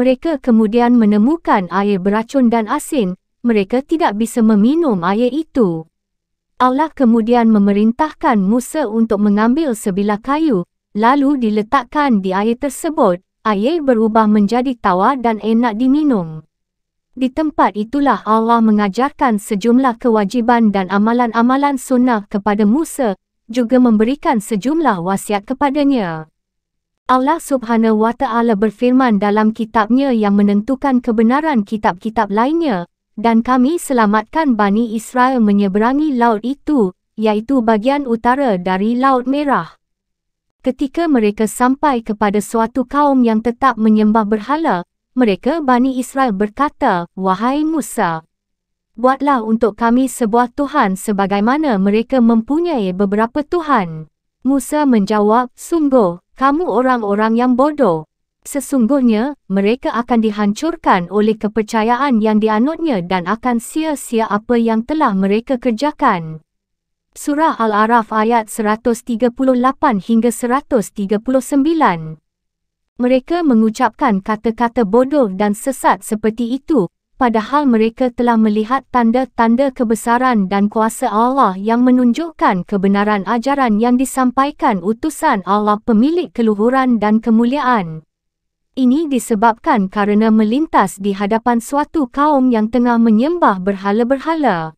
Mereka kemudian menemukan air beracun dan asin, mereka tidak bisa meminum air itu. Allah kemudian memerintahkan Musa untuk mengambil sebilah kayu, lalu diletakkan di air tersebut, air berubah menjadi tawar dan enak diminum. Di tempat itulah Allah mengajarkan sejumlah kewajiban dan amalan-amalan sunnah kepada Musa, juga memberikan sejumlah wasiat kepadanya. Allah Subhanahu Wa Ta'ala berfirman dalam kitabnya yang menentukan kebenaran kitab-kitab lainnya, dan kami selamatkan Bani Israel menyeberangi laut itu, iaitu bagian utara dari Laut Merah. Ketika mereka sampai kepada suatu kaum yang tetap menyembah berhala, mereka Bani Israel berkata, Wahai Musa, buatlah untuk kami sebuah Tuhan sebagaimana mereka mempunyai beberapa Tuhan. Musa menjawab, Sungguh, kamu orang-orang yang bodoh. Sesungguhnya, mereka akan dihancurkan oleh kepercayaan yang dianutnya dan akan sia-sia apa yang telah mereka kerjakan. Surah Al-Araf ayat 138 hingga 139 Mereka mengucapkan kata-kata bodoh dan sesat seperti itu padahal mereka telah melihat tanda-tanda kebesaran dan kuasa Allah yang menunjukkan kebenaran ajaran yang disampaikan utusan Allah pemilik keluhuran dan kemuliaan. Ini disebabkan kerana melintas di hadapan suatu kaum yang tengah menyembah berhala-berhala.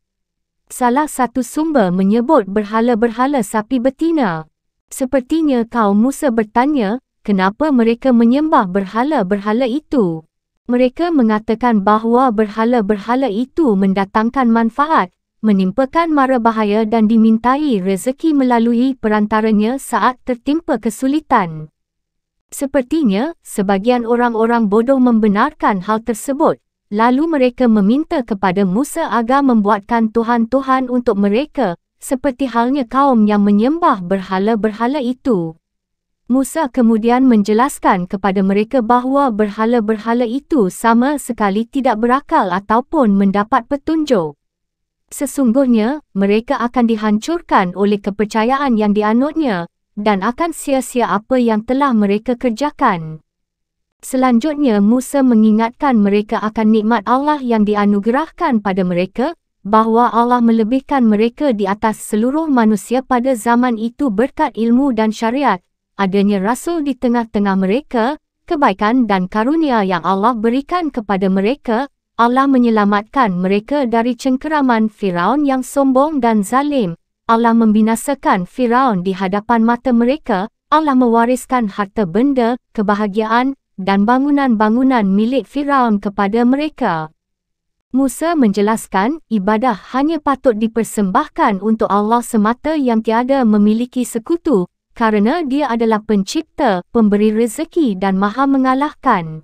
Salah satu sumber menyebut berhala-berhala sapi betina. Sepertinya kaum Musa bertanya, kenapa mereka menyembah berhala-berhala itu? mereka mengatakan bahawa berhala-berhala itu mendatangkan manfaat, menimpakan mara bahaya dan dimintai rezeki melalui perantaranya saat tertimpa kesulitan. Sepertinya, sebagian orang-orang bodoh membenarkan hal tersebut, lalu mereka meminta kepada Musa agar membuatkan Tuhan-Tuhan untuk mereka, seperti halnya kaum yang menyembah berhala-berhala itu. Musa kemudian menjelaskan kepada mereka bahawa berhala-berhala itu sama sekali tidak berakal ataupun mendapat petunjuk. Sesungguhnya, mereka akan dihancurkan oleh kepercayaan yang dianutnya dan akan sia-sia apa yang telah mereka kerjakan. Selanjutnya Musa mengingatkan mereka akan nikmat Allah yang dianugerahkan pada mereka, bahawa Allah melebihkan mereka di atas seluruh manusia pada zaman itu berkat ilmu dan syariat adanya rasul di tengah-tengah mereka, kebaikan dan karunia yang Allah berikan kepada mereka, Allah menyelamatkan mereka dari cengkeraman Firaun yang sombong dan zalim. Allah membinasakan Firaun di hadapan mata mereka. Allah mewariskan harta benda, kebahagiaan dan bangunan-bangunan milik Firaun kepada mereka. Musa menjelaskan, ibadah hanya patut dipersembahkan untuk Allah semata yang tiada memiliki sekutu, kerana dia adalah pencipta, pemberi rezeki dan maha mengalahkan.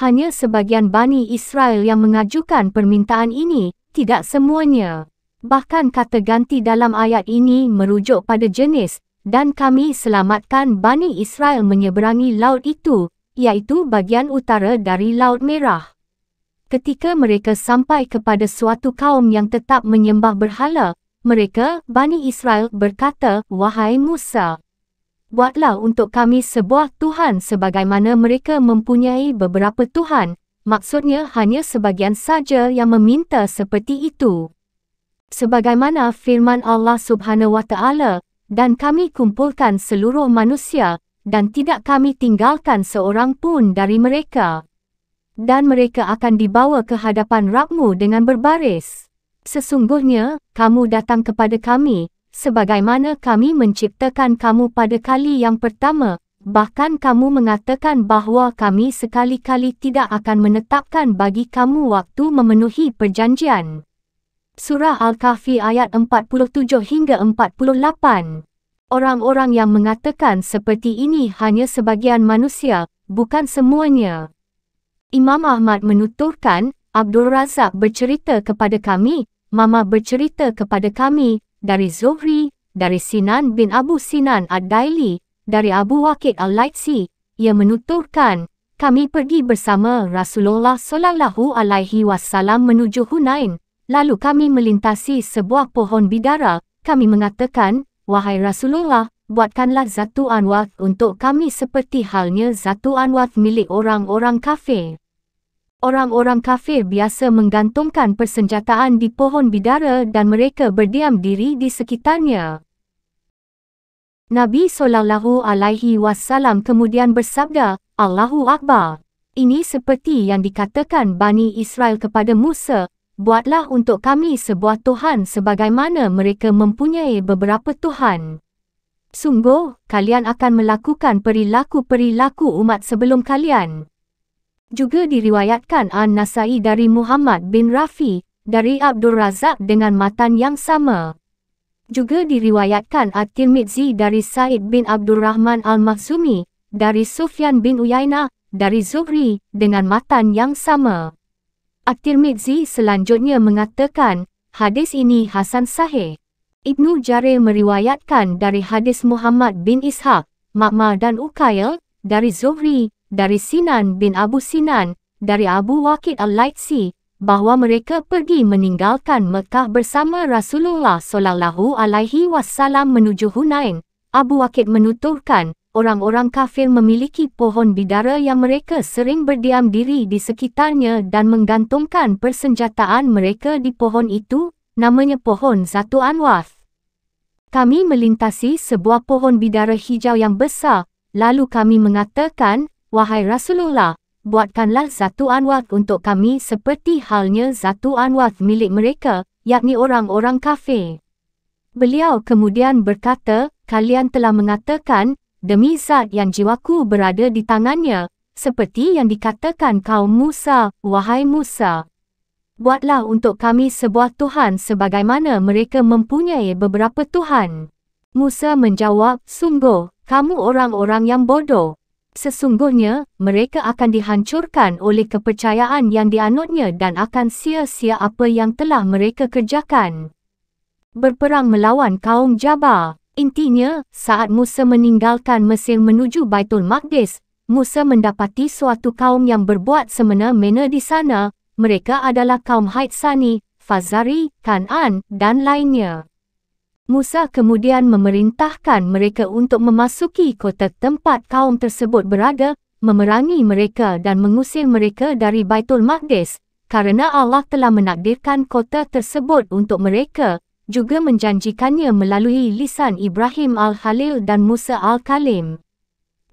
Hanya sebahagian Bani Israel yang mengajukan permintaan ini, tidak semuanya. Bahkan kata ganti dalam ayat ini merujuk pada jenis, dan kami selamatkan Bani Israel menyeberangi laut itu, iaitu bagian utara dari Laut Merah. Ketika mereka sampai kepada suatu kaum yang tetap menyembah berhala, mereka, Bani Israel, berkata, Wahai Musa, buatlah untuk kami sebuah Tuhan sebagaimana mereka mempunyai beberapa Tuhan, maksudnya hanya sebagian saja yang meminta seperti itu. Sebagaimana firman Allah Subhanahu Wa Taala, dan kami kumpulkan seluruh manusia, dan tidak kami tinggalkan seorang pun dari mereka. Dan mereka akan dibawa ke hadapan Rabbmu dengan berbaris. Sesungguhnya, kamu datang kepada kami, sebagaimana kami menciptakan kamu pada kali yang pertama, bahkan kamu mengatakan bahawa kami sekali-kali tidak akan menetapkan bagi kamu waktu memenuhi perjanjian. Surah Al-Kahfi ayat 47 hingga 48 Orang-orang yang mengatakan seperti ini hanya sebagian manusia, bukan semuanya. Imam Ahmad menuturkan, Abdul Razak bercerita kepada kami Mama bercerita kepada kami, dari Zuhri, dari Sinan bin Abu Sinan Ad-Daili, dari Abu Waqid Al-Laitsi, ia menuturkan, kami pergi bersama Rasulullah Sallallahu Alaihi Wasallam menuju Hunain, lalu kami melintasi sebuah pohon bidara, kami mengatakan, Wahai Rasulullah, buatkanlah Zatu Anwar untuk kami seperti halnya Zatu Anwar milik orang-orang kafir orang-orang kafir biasa menggantungkan persenjataan di pohon bidara dan mereka berdiam diri di sekitarnya. Nabi sallallahu alaihi wasallam kemudian bersabda, "Allahu akbar. Ini seperti yang dikatakan Bani Israel kepada Musa, buatlah untuk kami sebuah tuhan sebagaimana mereka mempunyai beberapa tuhan." Sungguh, kalian akan melakukan perilaku-perilaku umat sebelum kalian. Juga diriwayatkan An-Nasai dari Muhammad bin Rafi, dari Abdul Razak dengan matan yang sama. Juga diriwayatkan At-Tirmidzi dari Said bin Abdul Rahman Al-Mahzumi, dari Sufyan bin Uyainah, dari Zuhri, dengan matan yang sama. At-Tirmidzi selanjutnya mengatakan, hadis ini Hasan Sahih. Ibnu Jarir meriwayatkan dari hadis Muhammad bin Ishaq, Makmal dan Ukail, dari Zuhri, dari Sinan bin Abu Sinan, dari Abu Waqid Al-Laitsi, bahawa mereka pergi meninggalkan Mekah bersama Rasulullah sallallahu alaihi wasallam menuju Hunain. Abu Waqid menuturkan, orang-orang kafir memiliki pohon bidara yang mereka sering berdiam diri di sekitarnya dan menggantungkan persenjataan mereka di pohon itu, namanya pohon Zatu anwath. Kami melintasi sebuah pohon bidara hijau yang besar, lalu kami mengatakan, Wahai Rasulullah, buatkanlah satu anwad untuk kami seperti halnya satu anwad milik mereka, yakni orang-orang kafir. Beliau kemudian berkata, kalian telah mengatakan, demi zat yang jiwaku berada di tangannya, seperti yang dikatakan kaum Musa, wahai Musa. Buatlah untuk kami sebuah Tuhan sebagaimana mereka mempunyai beberapa Tuhan. Musa menjawab, sungguh, kamu orang-orang yang bodoh. Sesungguhnya, mereka akan dihancurkan oleh kepercayaan yang dianutnya dan akan sia-sia apa yang telah mereka kerjakan. Berperang melawan kaum Jabal. Intinya, saat Musa meninggalkan Mesir menuju Baitul Maqdis, Musa mendapati suatu kaum yang berbuat semena-mena di sana, mereka adalah kaum Haitsani, Fazari, Kan'an dan lainnya. Musa kemudian memerintahkan mereka untuk memasuki kota tempat kaum tersebut berada, memerangi mereka dan mengusir mereka dari Baitul Maqdis kerana Allah telah menakdirkan kota tersebut untuk mereka, juga menjanjikannya melalui lisan Ibrahim Al-Khalil dan Musa Al-Kalim.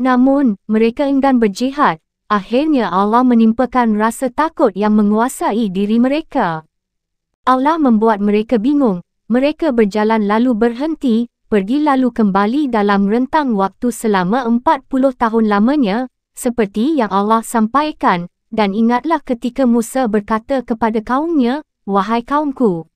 Namun, mereka enggan berjihad, akhirnya Allah menimpakan rasa takut yang menguasai diri mereka. Allah membuat mereka bingung, mereka berjalan lalu berhenti, pergi lalu kembali dalam rentang waktu selama 40 tahun lamanya, seperti yang Allah sampaikan, dan ingatlah ketika Musa berkata kepada kaumnya, Wahai kaumku,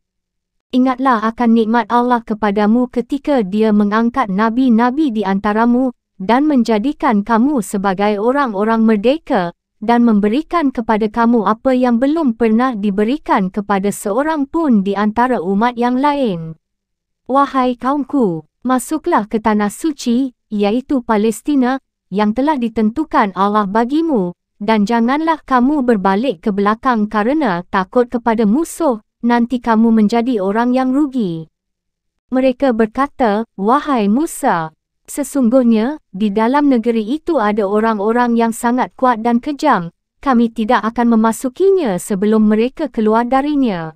ingatlah akan nikmat Allah kepadamu ketika dia mengangkat nabi-nabi di antaramu dan menjadikan kamu sebagai orang-orang merdeka, dan memberikan kepada kamu apa yang belum pernah diberikan kepada seorang pun di antara umat yang lain. Wahai kaumku, masuklah ke tanah suci, iaitu Palestina, yang telah ditentukan Allah bagimu, dan janganlah kamu berbalik ke belakang karena takut kepada musuh, nanti kamu menjadi orang yang rugi. Mereka berkata, Wahai Musa, Sesungguhnya, di dalam negeri itu ada orang-orang yang sangat kuat dan kejam. Kami tidak akan memasukinya sebelum mereka keluar darinya.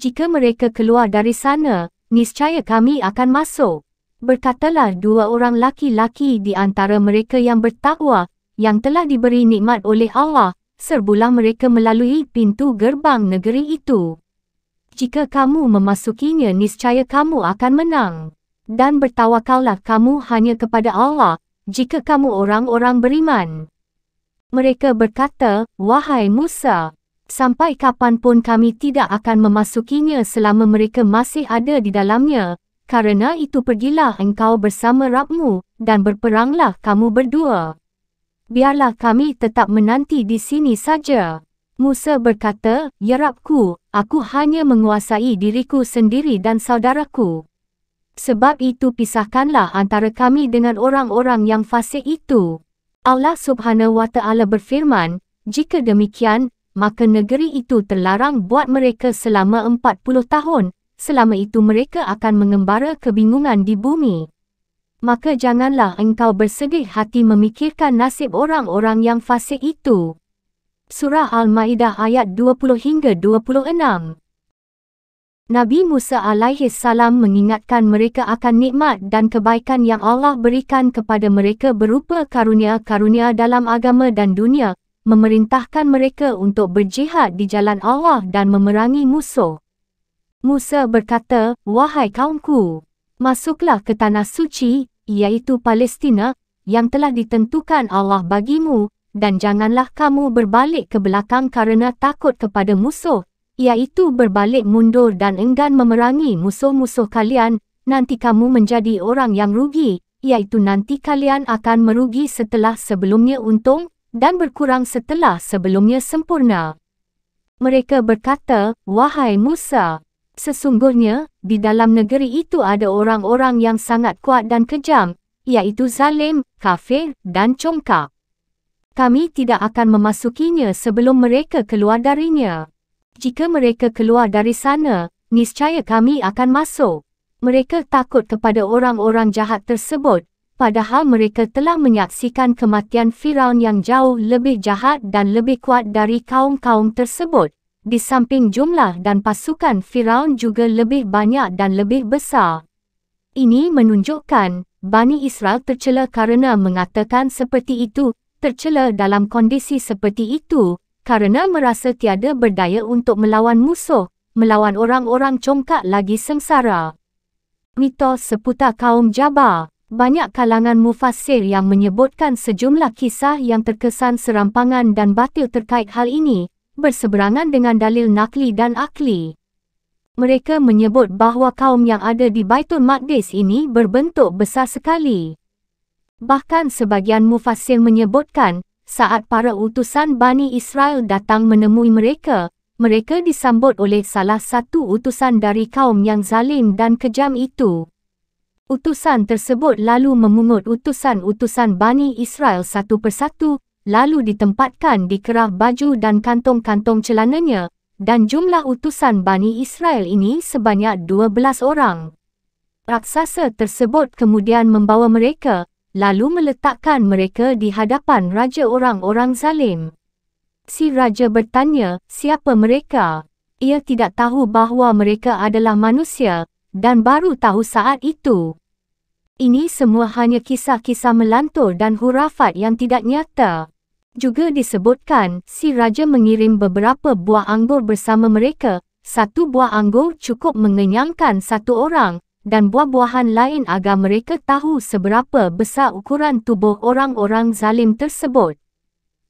Jika mereka keluar dari sana, niscaya kami akan masuk. Berkatalah dua orang laki-laki di antara mereka yang bertakwa, yang telah diberi nikmat oleh Allah, serbulah mereka melalui pintu gerbang negeri itu. Jika kamu memasukinya niscaya kamu akan menang dan bertawakallah kamu hanya kepada Allah, jika kamu orang-orang beriman. Mereka berkata, Wahai Musa, sampai kapanpun kami tidak akan memasukinya selama mereka masih ada di dalamnya, karena itu pergilah engkau bersama Rabmu dan berperanglah kamu berdua. Biarlah kami tetap menanti di sini saja. Musa berkata, Ya Rabku, aku hanya menguasai diriku sendiri dan saudaraku. Sebab itu pisahkanlah antara kami dengan orang-orang yang fasik itu. Allah subhanahu wa ta'ala berfirman, jika demikian, maka negeri itu terlarang buat mereka selama 40 tahun, selama itu mereka akan mengembara kebingungan di bumi. Maka janganlah engkau bersedih hati memikirkan nasib orang-orang yang fasik itu. Surah Al-Ma'idah ayat 20 hingga 26 Nabi Musa salam mengingatkan mereka akan nikmat dan kebaikan yang Allah berikan kepada mereka berupa karunia-karunia dalam agama dan dunia, memerintahkan mereka untuk berjihad di jalan Allah dan memerangi musuh. Musa berkata, "Wahai kaumku, masuklah ke tanah suci, iaitu Palestina, yang telah ditentukan Allah bagimu." dan janganlah kamu berbalik ke belakang kerana takut kepada musuh iaitu berbalik mundur dan enggan memerangi musuh-musuh kalian, nanti kamu menjadi orang yang rugi, iaitu nanti kalian akan merugi setelah sebelumnya untung dan berkurang setelah sebelumnya sempurna. Mereka berkata, Wahai Musa, sesungguhnya, di dalam negeri itu ada orang-orang yang sangat kuat dan kejam, iaitu zalim, kafir, dan congkak. Kami tidak akan memasukinya sebelum mereka keluar darinya. Jika mereka keluar dari sana, niscaya kami akan masuk. Mereka takut kepada orang-orang jahat tersebut, padahal mereka telah menyaksikan kematian Firaun yang jauh lebih jahat dan lebih kuat dari kaum-kaum tersebut. Di samping jumlah dan pasukan Firaun juga lebih banyak dan lebih besar. Ini menunjukkan, Bani Israel tercela karena mengatakan seperti itu, tercela dalam kondisi seperti itu, kerana merasa tiada berdaya untuk melawan musuh, melawan orang-orang congkak lagi sengsara. Mitos seputar kaum Jabar banyak kalangan mufasir yang menyebutkan sejumlah kisah yang terkesan serampangan dan batil terkait hal ini, berseberangan dengan dalil nakli dan akli. Mereka menyebut bahawa kaum yang ada di Baitul Maqdis ini berbentuk besar sekali. Bahkan sebagian mufasir menyebutkan Saat para utusan Bani Israel datang menemui mereka, mereka disambut oleh salah satu utusan dari kaum yang zalim dan kejam itu. Utusan tersebut lalu memungut utusan-utusan Bani Israel satu persatu, lalu ditempatkan di kerah baju dan kantong-kantong celananya, dan jumlah utusan Bani Israel ini sebanyak 12 orang. Raksasa tersebut kemudian membawa mereka, lalu meletakkan mereka di hadapan raja orang-orang zalim. Si raja bertanya, siapa mereka? Ia tidak tahu bahawa mereka adalah manusia dan baru tahu saat itu. Ini semua hanya kisah-kisah melantur dan hurafat yang tidak nyata. Juga disebutkan, si raja mengirim beberapa buah anggur bersama mereka. Satu buah anggur cukup mengenyangkan satu orang, dan buah-buahan lain agar mereka tahu seberapa besar ukuran tubuh orang-orang zalim tersebut.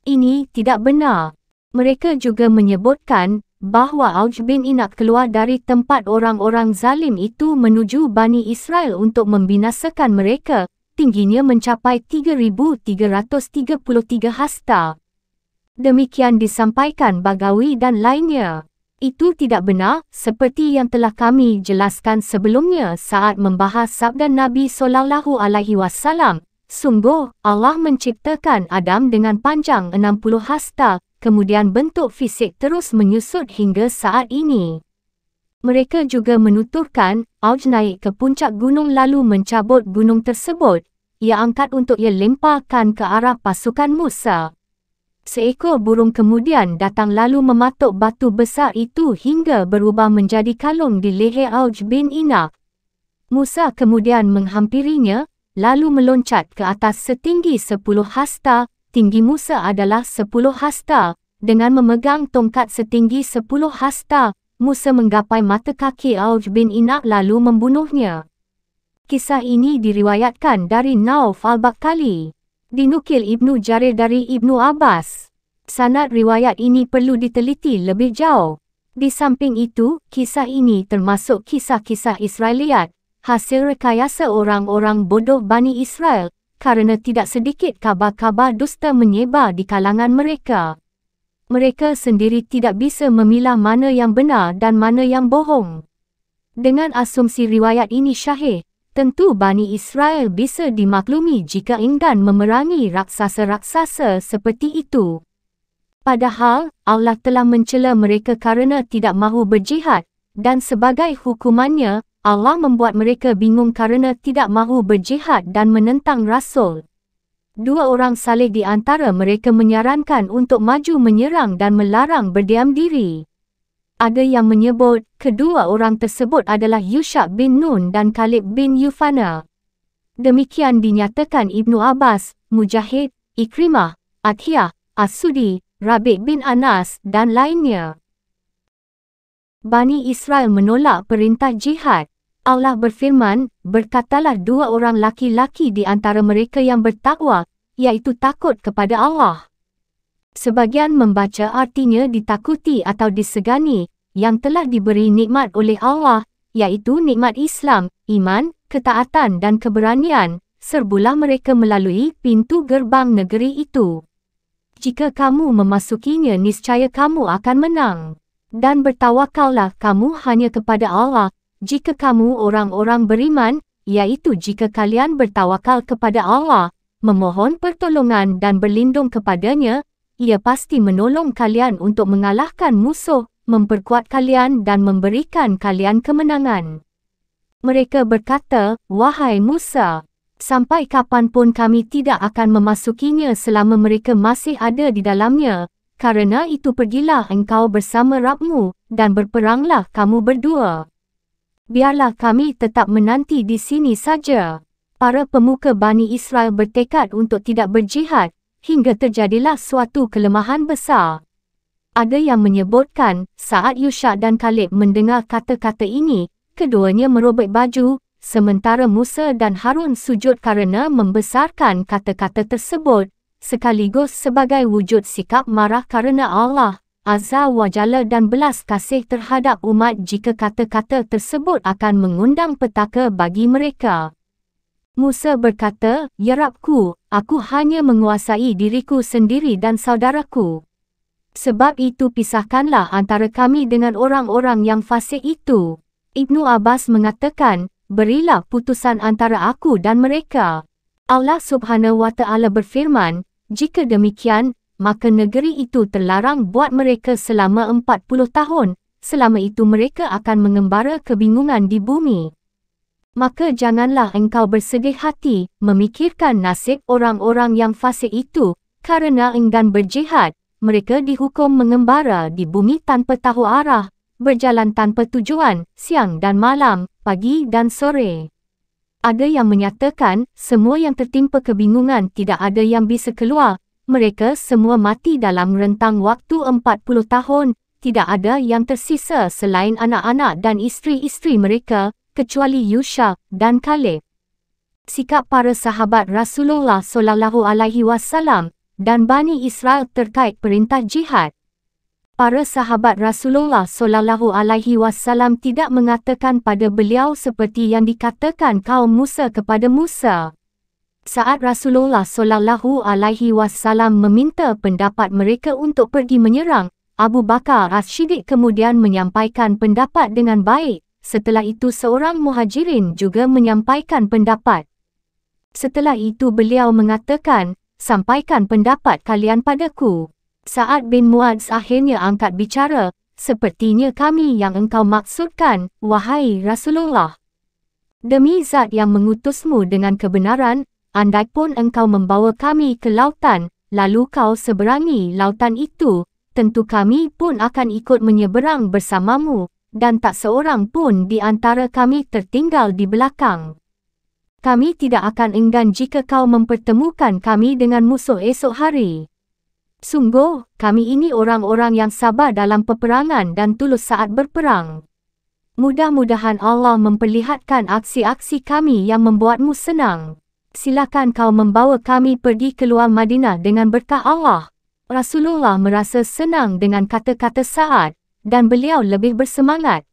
Ini tidak benar. Mereka juga menyebutkan bahawa Auj bin Inak keluar dari tempat orang-orang zalim itu menuju Bani Israel untuk membinasakan mereka. Tingginya mencapai 3,333 hasta. Demikian disampaikan Bagawi dan lainnya. Itu tidak benar seperti yang telah kami jelaskan sebelumnya saat membahas sabda Nabi sallallahu alaihi wasallam. Sungguh Allah menciptakan Adam dengan panjang 60 hasta, kemudian bentuk fisik terus menyusut hingga saat ini. Mereka juga menuturkan, Auj naik ke puncak gunung lalu mencabut gunung tersebut. Ia angkat untuk ia lemparkan ke arah pasukan Musa. Seekor burung kemudian datang lalu mematuk batu besar itu hingga berubah menjadi kalung di leher Auj bin Inaf. Musa kemudian menghampirinya, lalu meloncat ke atas setinggi sepuluh hasta, tinggi Musa adalah sepuluh hasta, dengan memegang tongkat setinggi sepuluh hasta, Musa menggapai mata kaki Auj bin Inaf lalu membunuhnya. Kisah ini diriwayatkan dari Nauf al-Bakkali. Dinukil Ibnu Jarir dari Ibnu Abbas. Sanad riwayat ini perlu diteliti lebih jauh. Di samping itu, kisah ini termasuk kisah-kisah Israeliat, hasil rekayasa orang-orang bodoh Bani Israel, kerana tidak sedikit kabar-kabar dusta menyebar di kalangan mereka. Mereka sendiri tidak bisa memilah mana yang benar dan mana yang bohong. Dengan asumsi riwayat ini syahih, Tentu Bani Israel bisa dimaklumi jika enggan memerangi raksasa-raksasa seperti itu. Padahal, Allah telah mencela mereka kerana tidak mahu berjihad dan sebagai hukumannya, Allah membuat mereka bingung kerana tidak mahu berjihad dan menentang Rasul. Dua orang saleh di antara mereka menyarankan untuk maju menyerang dan melarang berdiam diri ada yang menyebut kedua orang tersebut adalah Yushab bin Nun dan Khalid bin Yufana. Demikian dinyatakan Ibnu Abbas, Mujahid, Ikrimah, Athiyah, Asudi, Rabi' bin Anas dan lainnya. Bani Israel menolak perintah jihad. Allah berfirman, berkatalah dua orang laki-laki di antara mereka yang bertakwa, iaitu takut kepada Allah. Sebagian membaca artinya ditakuti atau disegani, yang telah diberi nikmat oleh Allah, iaitu nikmat Islam, iman, ketaatan dan keberanian, serbulah mereka melalui pintu gerbang negeri itu. Jika kamu memasukinya niscaya kamu akan menang. Dan bertawakallah kamu hanya kepada Allah, jika kamu orang-orang beriman, iaitu jika kalian bertawakal kepada Allah, memohon pertolongan dan berlindung kepadanya, ia pasti menolong kalian untuk mengalahkan musuh memperkuat kalian dan memberikan kalian kemenangan. Mereka berkata, Wahai Musa, sampai kapanpun kami tidak akan memasukinya selama mereka masih ada di dalamnya, karena itu pergilah engkau bersama Rabmu dan berperanglah kamu berdua. Biarlah kami tetap menanti di sini saja. Para pemuka Bani Israel bertekad untuk tidak berjihad hingga terjadilah suatu kelemahan besar. Ada yang menyebutkan, saat Yushak dan Khalid mendengar kata-kata ini, keduanya merobek baju, sementara Musa dan Harun sujud karena membesarkan kata-kata tersebut, sekaligus sebagai wujud sikap marah karena Allah, azal wajala dan belas kasih terhadap umat jika kata-kata tersebut akan mengundang petaka bagi mereka. Musa berkata, Ya Rabku, aku hanya menguasai diriku sendiri dan saudaraku. Sebab itu pisahkanlah antara kami dengan orang-orang yang fasik itu. Ibnu Abbas mengatakan, berilah putusan antara aku dan mereka. Allah subhanahu wa ta'ala berfirman, jika demikian, maka negeri itu terlarang buat mereka selama 40 tahun. Selama itu mereka akan mengembara kebingungan di bumi. Maka janganlah engkau bersedih hati memikirkan nasib orang-orang yang fasik itu, karena enggan berjihad, mereka dihukum mengembara di bumi tanpa tahu arah, berjalan tanpa tujuan, siang dan malam, pagi dan sore. Ada yang menyatakan, semua yang tertimpa kebingungan tidak ada yang bisa keluar, mereka semua mati dalam rentang waktu 40 tahun, tidak ada yang tersisa selain anak-anak dan isteri-isteri mereka, kecuali Yusha dan Khalid. Sikap para sahabat Rasulullah sallallahu alaihi wasallam dan Bani Israel terkait perintah jihad. Para sahabat Rasulullah sallallahu alaihi wasallam tidak mengatakan pada beliau seperti yang dikatakan kaum Musa kepada Musa. Saat Rasulullah sallallahu alaihi wasallam meminta pendapat mereka untuk pergi menyerang, Abu Bakar Ash-Shiddiq kemudian menyampaikan pendapat dengan baik. Setelah itu seorang muhajirin juga menyampaikan pendapat. Setelah itu beliau mengatakan, sampaikan pendapat kalian padaku. Saat bin Muadz akhirnya angkat bicara, sepertinya kami yang engkau maksudkan, wahai Rasulullah. Demi zat yang mengutusmu dengan kebenaran, andai pun engkau membawa kami ke lautan, lalu kau seberangi lautan itu, tentu kami pun akan ikut menyeberang bersamamu, dan tak seorang pun di antara kami tertinggal di belakang kami tidak akan enggan jika kau mempertemukan kami dengan musuh esok hari. Sungguh, kami ini orang-orang yang sabar dalam peperangan dan tulus saat berperang. Mudah-mudahan Allah memperlihatkan aksi-aksi kami yang membuatmu senang. Silakan kau membawa kami pergi keluar Madinah dengan berkah Allah. Rasulullah merasa senang dengan kata-kata Sa'ad dan beliau lebih bersemangat.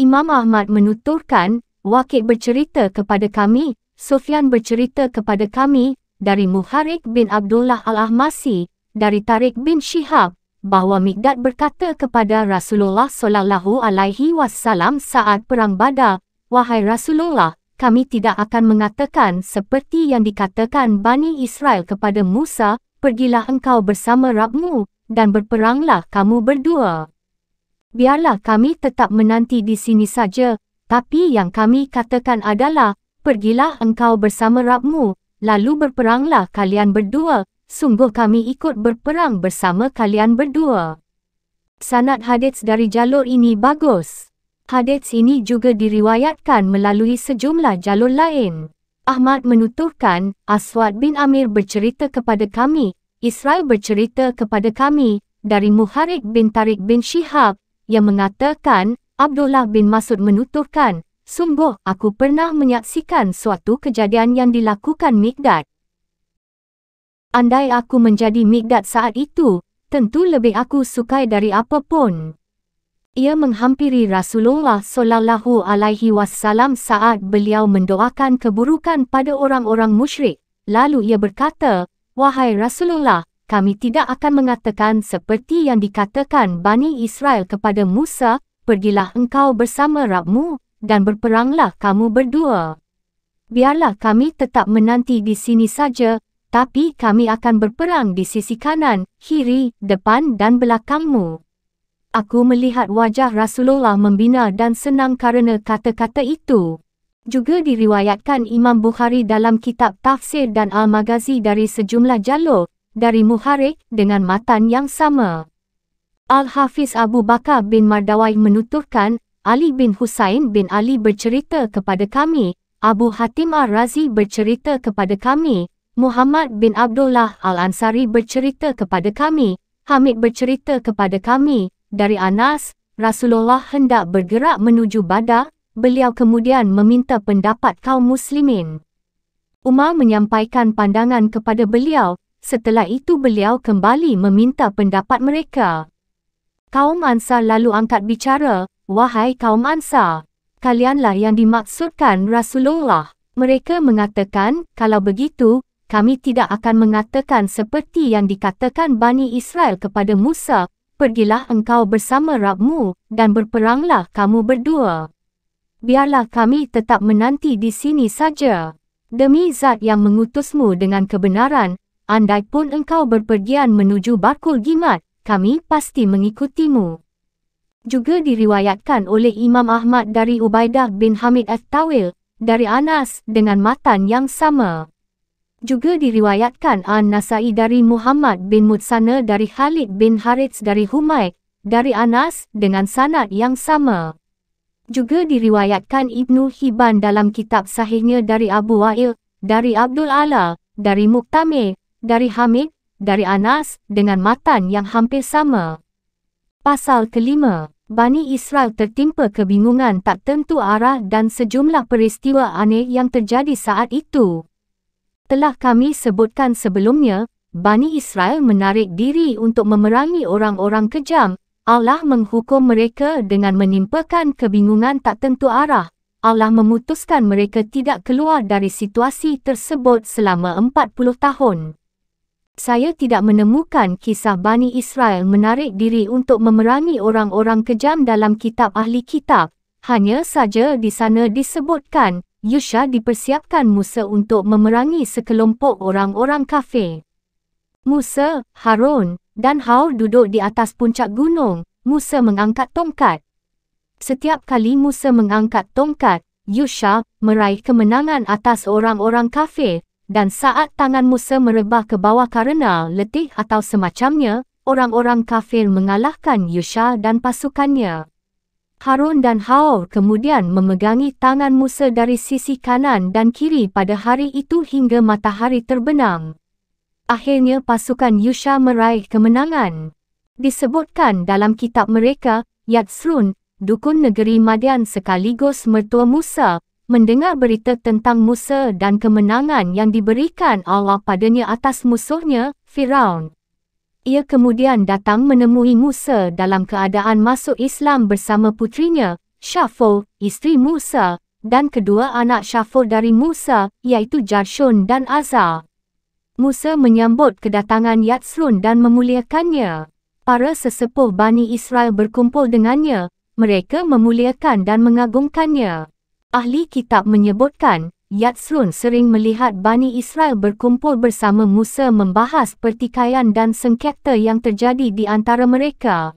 Imam Ahmad menuturkan, Wakil bercerita kepada kami, Sufyan bercerita kepada kami, dari Muharik bin Abdullah Al-Ahmasi, dari Tariq bin Shihab, bahawa Mikdad berkata kepada Rasulullah sallallahu alaihi wasallam saat perang Badar, "Wahai Rasulullah, kami tidak akan mengatakan seperti yang dikatakan Bani Israel kepada Musa, pergilah engkau bersama Rabbmu dan berperanglah kamu berdua. Biarlah kami tetap menanti di sini saja, tapi yang kami katakan adalah, pergilah engkau bersama Rabmu, lalu berperanglah kalian berdua, sungguh kami ikut berperang bersama kalian berdua. Sanad hadits dari jalur ini bagus. Hadits ini juga diriwayatkan melalui sejumlah jalur lain. Ahmad menuturkan, Aswad bin Amir bercerita kepada kami, Israel bercerita kepada kami, dari Muharik bin Tarik bin Shihab, yang mengatakan, Abdullah bin Masud menuturkan, Sungguh, aku pernah menyaksikan suatu kejadian yang dilakukan Mikdad. Andai aku menjadi Mikdad saat itu, tentu lebih aku sukai dari apapun. Ia menghampiri Rasulullah Sallallahu Alaihi Wasallam saat beliau mendoakan keburukan pada orang-orang musyrik. Lalu ia berkata, Wahai Rasulullah, kami tidak akan mengatakan seperti yang dikatakan Bani Israel kepada Musa pergilah engkau bersama Rabmu, dan berperanglah kamu berdua. Biarlah kami tetap menanti di sini saja, tapi kami akan berperang di sisi kanan, kiri, depan dan belakangmu. Aku melihat wajah Rasulullah membina dan senang kerana kata-kata itu. Juga diriwayatkan Imam Bukhari dalam kitab Tafsir dan Al-Maghazi dari sejumlah jalur, dari Muharik dengan matan yang sama. Al-Hafiz Abu Bakar bin Mardawai menuturkan, Ali bin Husain bin Ali bercerita kepada kami, Abu Hatim Ar-Razi bercerita kepada kami, Muhammad bin Abdullah Al-Ansari bercerita kepada kami, Hamid bercerita kepada kami, dari Anas, Rasulullah hendak bergerak menuju Badar, beliau kemudian meminta pendapat kaum muslimin. Umar menyampaikan pandangan kepada beliau, setelah itu beliau kembali meminta pendapat mereka. Kaum Ansa lalu angkat bicara, Wahai kaum Ansa, kalianlah yang dimaksudkan Rasulullah. Mereka mengatakan, kalau begitu, kami tidak akan mengatakan seperti yang dikatakan Bani Israel kepada Musa, pergilah engkau bersama Rabmu dan berperanglah kamu berdua. Biarlah kami tetap menanti di sini saja. Demi zat yang mengutusmu dengan kebenaran, andai pun engkau berpergian menuju Bakul Gimat, kami pasti mengikutimu. Juga diriwayatkan oleh Imam Ahmad dari Ubaidah bin Hamid At-Tawil, dari Anas dengan matan yang sama. Juga diriwayatkan An-Nasai dari Muhammad bin Mutsana dari Khalid bin Harits dari Humaik, dari Anas dengan sanad yang sama. Juga diriwayatkan Ibnu Hibban dalam kitab sahihnya dari Abu Wa'il, dari Abdul Ala, dari Muqtamir, dari Hamid dari Anas dengan matan yang hampir sama. Pasal kelima, Bani Israel tertimpa kebingungan tak tentu arah dan sejumlah peristiwa aneh yang terjadi saat itu. Telah kami sebutkan sebelumnya, Bani Israel menarik diri untuk memerangi orang-orang kejam. Allah menghukum mereka dengan menimpakan kebingungan tak tentu arah. Allah memutuskan mereka tidak keluar dari situasi tersebut selama 40 tahun saya tidak menemukan kisah Bani Israel menarik diri untuk memerangi orang-orang kejam dalam kitab ahli kitab. Hanya saja di sana disebutkan, Yusha dipersiapkan Musa untuk memerangi sekelompok orang-orang kafir. Musa, Harun dan Haur duduk di atas puncak gunung. Musa mengangkat tongkat. Setiap kali Musa mengangkat tongkat, Yusha meraih kemenangan atas orang-orang kafir dan saat tangan Musa merebah ke bawah karena letih atau semacamnya, orang-orang kafir mengalahkan Yusha dan pasukannya. Harun dan Haur kemudian memegangi tangan Musa dari sisi kanan dan kiri pada hari itu hingga matahari terbenam. Akhirnya pasukan Yusha meraih kemenangan. Disebutkan dalam kitab mereka, Yatsrun, Dukun Negeri Madian sekaligus Mertua Musa mendengar berita tentang Musa dan kemenangan yang diberikan Allah padanya atas musuhnya, Firaun. Ia kemudian datang menemui Musa dalam keadaan masuk Islam bersama putrinya, Shafol, isteri Musa, dan kedua anak Shafol dari Musa, iaitu Jarshun dan Azar. Musa menyambut kedatangan Yatsrun dan memuliakannya. Para sesepuh Bani Israel berkumpul dengannya, mereka memuliakan dan mengagumkannya. Ahli kitab menyebutkan, Yatsun sering melihat Bani Israel berkumpul bersama Musa membahas pertikaian dan sengketa yang terjadi di antara mereka.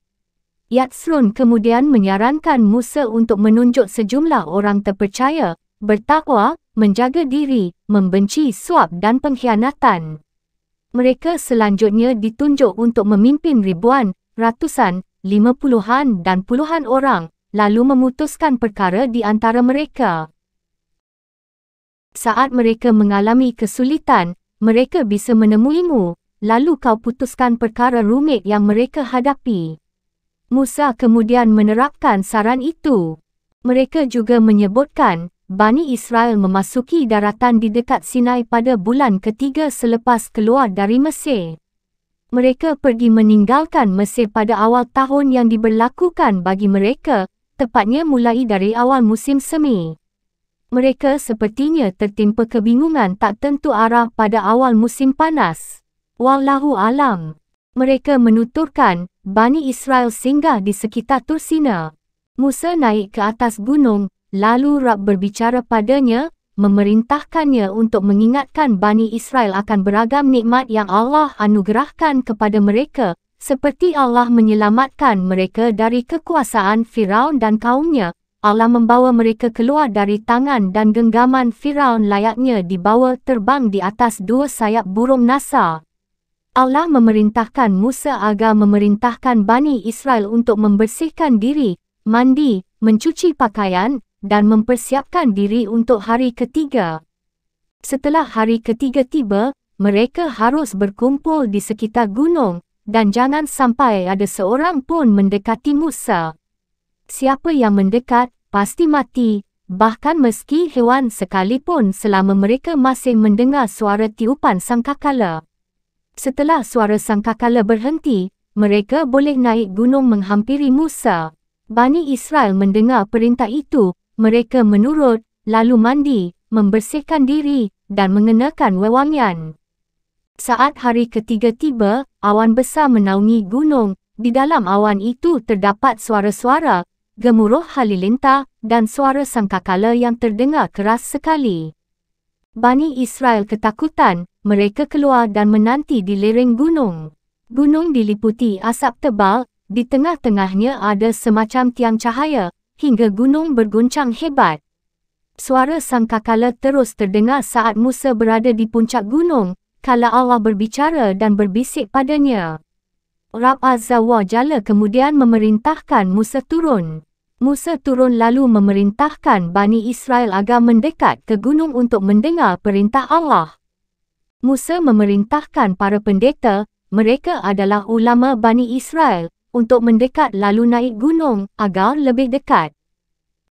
Yatsun kemudian menyarankan Musa untuk menunjuk sejumlah orang terpercaya, bertakwa, menjaga diri, membenci suap dan pengkhianatan. Mereka selanjutnya ditunjuk untuk memimpin ribuan, ratusan, lima puluhan dan puluhan orang lalu memutuskan perkara di antara mereka. Saat mereka mengalami kesulitan, mereka bisa menemuimu, lalu kau putuskan perkara rumit yang mereka hadapi. Musa kemudian menerapkan saran itu. Mereka juga menyebutkan, Bani Israel memasuki daratan di dekat Sinai pada bulan ketiga selepas keluar dari Mesir. Mereka pergi meninggalkan Mesir pada awal tahun yang diberlakukan bagi mereka, tepatnya mulai dari awal musim semi. Mereka sepertinya tertimpa kebingungan tak tentu arah pada awal musim panas. Wallahu alam. Mereka menuturkan, Bani Israel singgah di sekitar Tursina. Musa naik ke atas gunung, lalu Rab berbicara padanya, memerintahkannya untuk mengingatkan Bani Israel akan beragam nikmat yang Allah anugerahkan kepada mereka seperti Allah menyelamatkan mereka dari kekuasaan Firaun dan kaumnya, Allah membawa mereka keluar dari tangan dan genggaman Firaun layaknya dibawa terbang di atas dua sayap burung nasar. Allah memerintahkan Musa agar memerintahkan Bani Israel untuk membersihkan diri, mandi, mencuci pakaian, dan mempersiapkan diri untuk hari ketiga. Setelah hari ketiga tiba, mereka harus berkumpul di sekitar gunung, dan jangan sampai ada seorang pun mendekati Musa. Siapa yang mendekat, pasti mati, bahkan meski hewan sekalipun selama mereka masih mendengar suara tiupan sangkakala. Setelah suara sangkakala berhenti, mereka boleh naik gunung menghampiri Musa. Bani Israel mendengar perintah itu, mereka menurut, lalu mandi, membersihkan diri, dan mengenakan wewangian. Saat hari ketiga tiba, awan besar menaungi gunung. Di dalam awan itu terdapat suara-suara, gemuruh halilintar dan suara sangkakala yang terdengar keras sekali. Bani Israel ketakutan, mereka keluar dan menanti di lereng gunung. Gunung diliputi asap tebal, di tengah-tengahnya ada semacam tiang cahaya, hingga gunung berguncang hebat. Suara sangkakala terus terdengar saat Musa berada di puncak gunung, kala Allah berbicara dan berbisik padanya. Rab Azza wa Jalla kemudian memerintahkan Musa turun. Musa turun lalu memerintahkan Bani Israel agar mendekat ke gunung untuk mendengar perintah Allah. Musa memerintahkan para pendeta, mereka adalah ulama Bani Israel, untuk mendekat lalu naik gunung agar lebih dekat.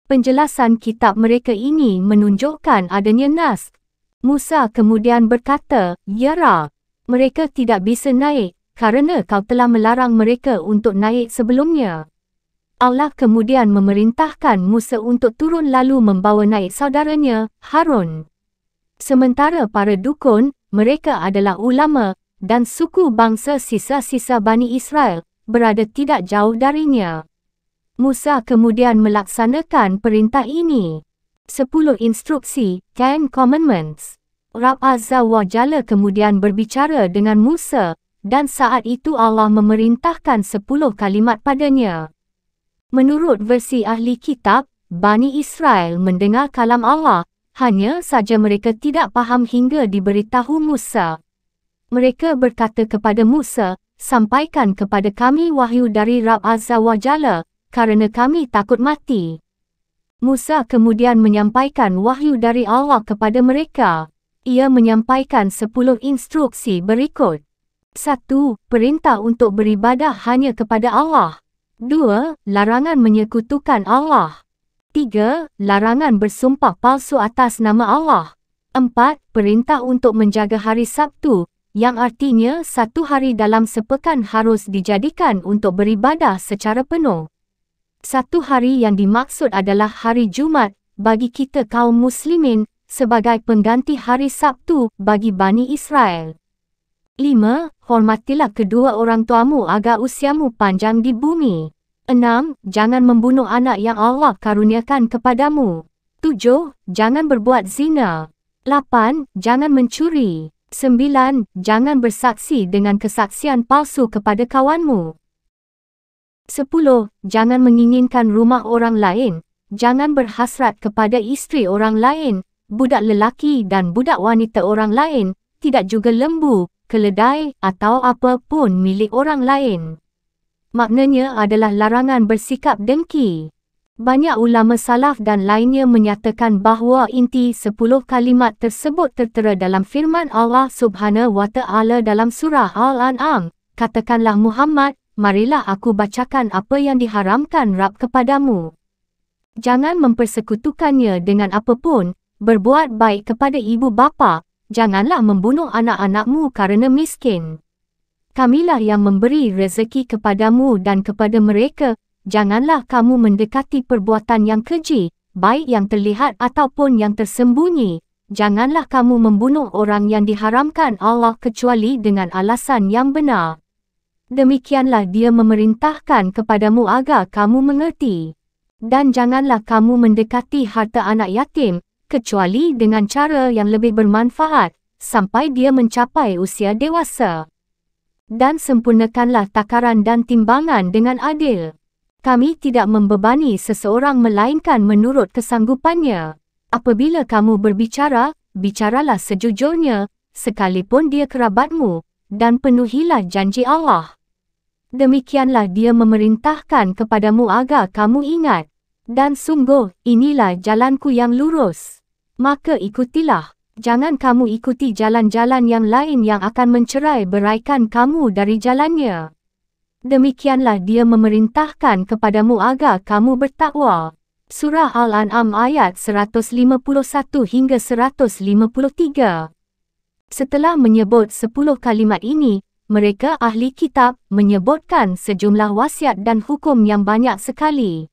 Penjelasan kitab mereka ini menunjukkan adanya nas Musa kemudian berkata, Yara, mereka tidak bisa naik kerana kau telah melarang mereka untuk naik sebelumnya. Allah kemudian memerintahkan Musa untuk turun lalu membawa naik saudaranya, Harun. Sementara para dukun, mereka adalah ulama dan suku bangsa sisa-sisa Bani Israel berada tidak jauh darinya. Musa kemudian melaksanakan perintah ini. Sepuluh Instruksi, Ten Commandments. Rab Azza Jalla kemudian berbicara dengan Musa, dan saat itu Allah memerintahkan sepuluh kalimat padanya. Menurut versi ahli kitab, Bani Israel mendengar kalam Allah, hanya saja mereka tidak faham hingga diberitahu Musa. Mereka berkata kepada Musa, sampaikan kepada kami wahyu dari Rab Azza Jalla, kerana kami takut mati. Musa kemudian menyampaikan wahyu dari Allah kepada mereka. Ia menyampaikan 10 instruksi berikut. 1. Perintah untuk beribadah hanya kepada Allah. 2. Larangan menyekutukan Allah. 3. Larangan bersumpah palsu atas nama Allah. 4. Perintah untuk menjaga hari Sabtu, yang artinya satu hari dalam sepekan harus dijadikan untuk beribadah secara penuh. Satu hari yang dimaksud adalah hari Jumat bagi kita kaum Muslimin sebagai pengganti hari Sabtu bagi Bani Israel. 5. Hormatilah kedua orang tuamu agar usiamu panjang di bumi. 6. Jangan membunuh anak yang Allah karuniakan kepadamu. 7. Jangan berbuat zina. 8. Jangan mencuri. 9. Jangan bersaksi dengan kesaksian palsu kepada kawanmu. Sepuluh, Jangan menginginkan rumah orang lain. Jangan berhasrat kepada isteri orang lain, budak lelaki dan budak wanita orang lain, tidak juga lembu, keledai atau apapun milik orang lain. Maknanya adalah larangan bersikap dengki. Banyak ulama salaf dan lainnya menyatakan bahawa inti sepuluh kalimat tersebut tertera dalam firman Allah Subhanahu Wa dalam surah Al-An'am, katakanlah Muhammad marilah aku bacakan apa yang diharamkan Rab kepadamu. Jangan mempersekutukannya dengan apapun, berbuat baik kepada ibu bapa, janganlah membunuh anak-anakmu kerana miskin. Kamilah yang memberi rezeki kepadamu dan kepada mereka, janganlah kamu mendekati perbuatan yang keji, baik yang terlihat ataupun yang tersembunyi. Janganlah kamu membunuh orang yang diharamkan Allah kecuali dengan alasan yang benar demikianlah dia memerintahkan kepadamu agar kamu mengerti. Dan janganlah kamu mendekati harta anak yatim, kecuali dengan cara yang lebih bermanfaat, sampai dia mencapai usia dewasa. Dan sempurnakanlah takaran dan timbangan dengan adil. Kami tidak membebani seseorang melainkan menurut kesanggupannya. Apabila kamu berbicara, bicaralah sejujurnya, sekalipun dia kerabatmu, dan penuhilah janji Allah. Demikianlah dia memerintahkan kepadamu agar kamu ingat. Dan sungguh, inilah jalanku yang lurus. Maka ikutilah. Jangan kamu ikuti jalan-jalan yang lain yang akan mencerai beraikan kamu dari jalannya. Demikianlah dia memerintahkan kepadamu agar kamu bertakwa. Surah Al-An'am ayat 151 hingga 153 Setelah menyebut 10 kalimat ini, mereka ahli kitab, menyebutkan sejumlah wasiat dan hukum yang banyak sekali.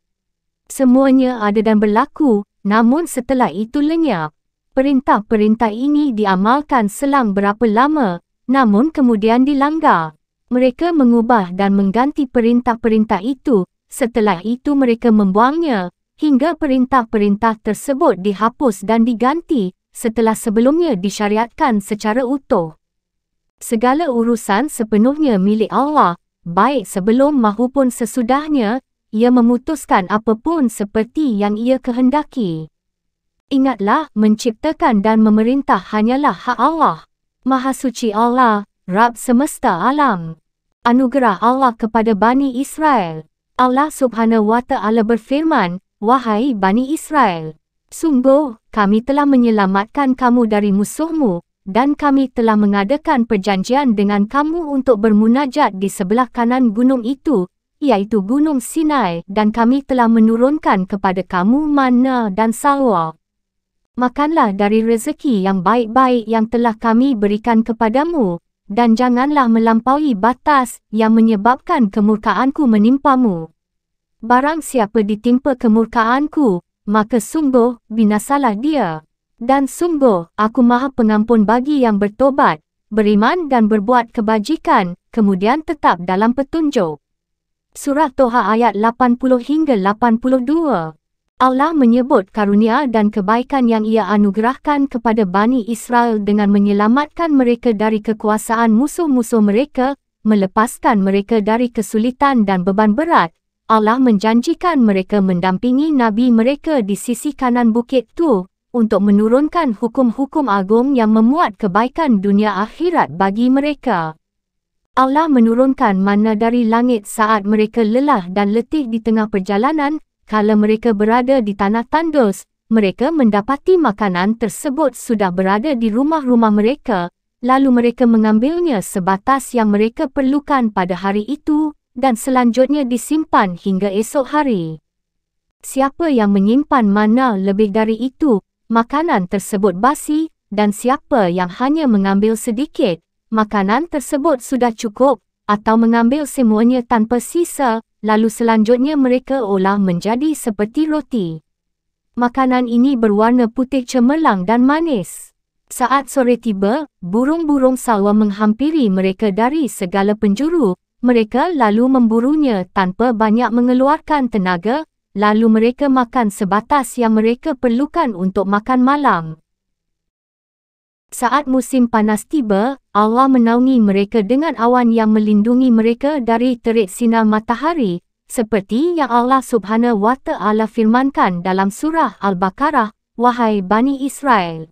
Semuanya ada dan berlaku, namun setelah itu lenyap. Perintah-perintah ini diamalkan selang berapa lama, namun kemudian dilanggar. Mereka mengubah dan mengganti perintah-perintah itu, setelah itu mereka membuangnya, hingga perintah-perintah tersebut dihapus dan diganti, setelah sebelumnya disyariatkan secara utuh segala urusan sepenuhnya milik Allah, baik sebelum mahupun sesudahnya, ia memutuskan apapun seperti yang ia kehendaki. Ingatlah, menciptakan dan memerintah hanyalah hak Allah. Maha Suci Allah, Rab semesta alam. Anugerah Allah kepada Bani Israel. Allah subhanahu wa ta'ala berfirman, Wahai Bani Israel, sungguh kami telah menyelamatkan kamu dari musuhmu dan kami telah mengadakan perjanjian dengan kamu untuk bermunajat di sebelah kanan gunung itu, iaitu Gunung Sinai, dan kami telah menurunkan kepada kamu mana dan sawa. Makanlah dari rezeki yang baik-baik yang telah kami berikan kepadamu, dan janganlah melampaui batas yang menyebabkan kemurkaanku menimpamu. Barang siapa ditimpa kemurkaanku, maka sungguh binasalah dia. Dan sungguh, aku maha pengampun bagi yang bertobat, beriman dan berbuat kebajikan, kemudian tetap dalam petunjuk. Surah Toha ayat 80 hingga 82 Allah menyebut karunia dan kebaikan yang ia anugerahkan kepada Bani Israel dengan menyelamatkan mereka dari kekuasaan musuh-musuh mereka, melepaskan mereka dari kesulitan dan beban berat. Allah menjanjikan mereka mendampingi Nabi mereka di sisi kanan bukit tu, untuk menurunkan hukum-hukum agung yang memuat kebaikan dunia akhirat bagi mereka. Allah menurunkan mana dari langit saat mereka lelah dan letih di tengah perjalanan, kala mereka berada di tanah tandus, mereka mendapati makanan tersebut sudah berada di rumah-rumah mereka, lalu mereka mengambilnya sebatas yang mereka perlukan pada hari itu dan selanjutnya disimpan hingga esok hari. Siapa yang menyimpan mana lebih dari itu makanan tersebut basi dan siapa yang hanya mengambil sedikit, makanan tersebut sudah cukup atau mengambil semuanya tanpa sisa, lalu selanjutnya mereka olah menjadi seperti roti. Makanan ini berwarna putih cemerlang dan manis. Saat sore tiba, burung-burung sawah menghampiri mereka dari segala penjuru. Mereka lalu memburunya tanpa banyak mengeluarkan tenaga lalu mereka makan sebatas yang mereka perlukan untuk makan malam. Saat musim panas tiba, Allah menaungi mereka dengan awan yang melindungi mereka dari terik sinar matahari, seperti yang Allah Subhanahu wa taala firmankan dalam surah Al-Baqarah, wahai Bani Israel,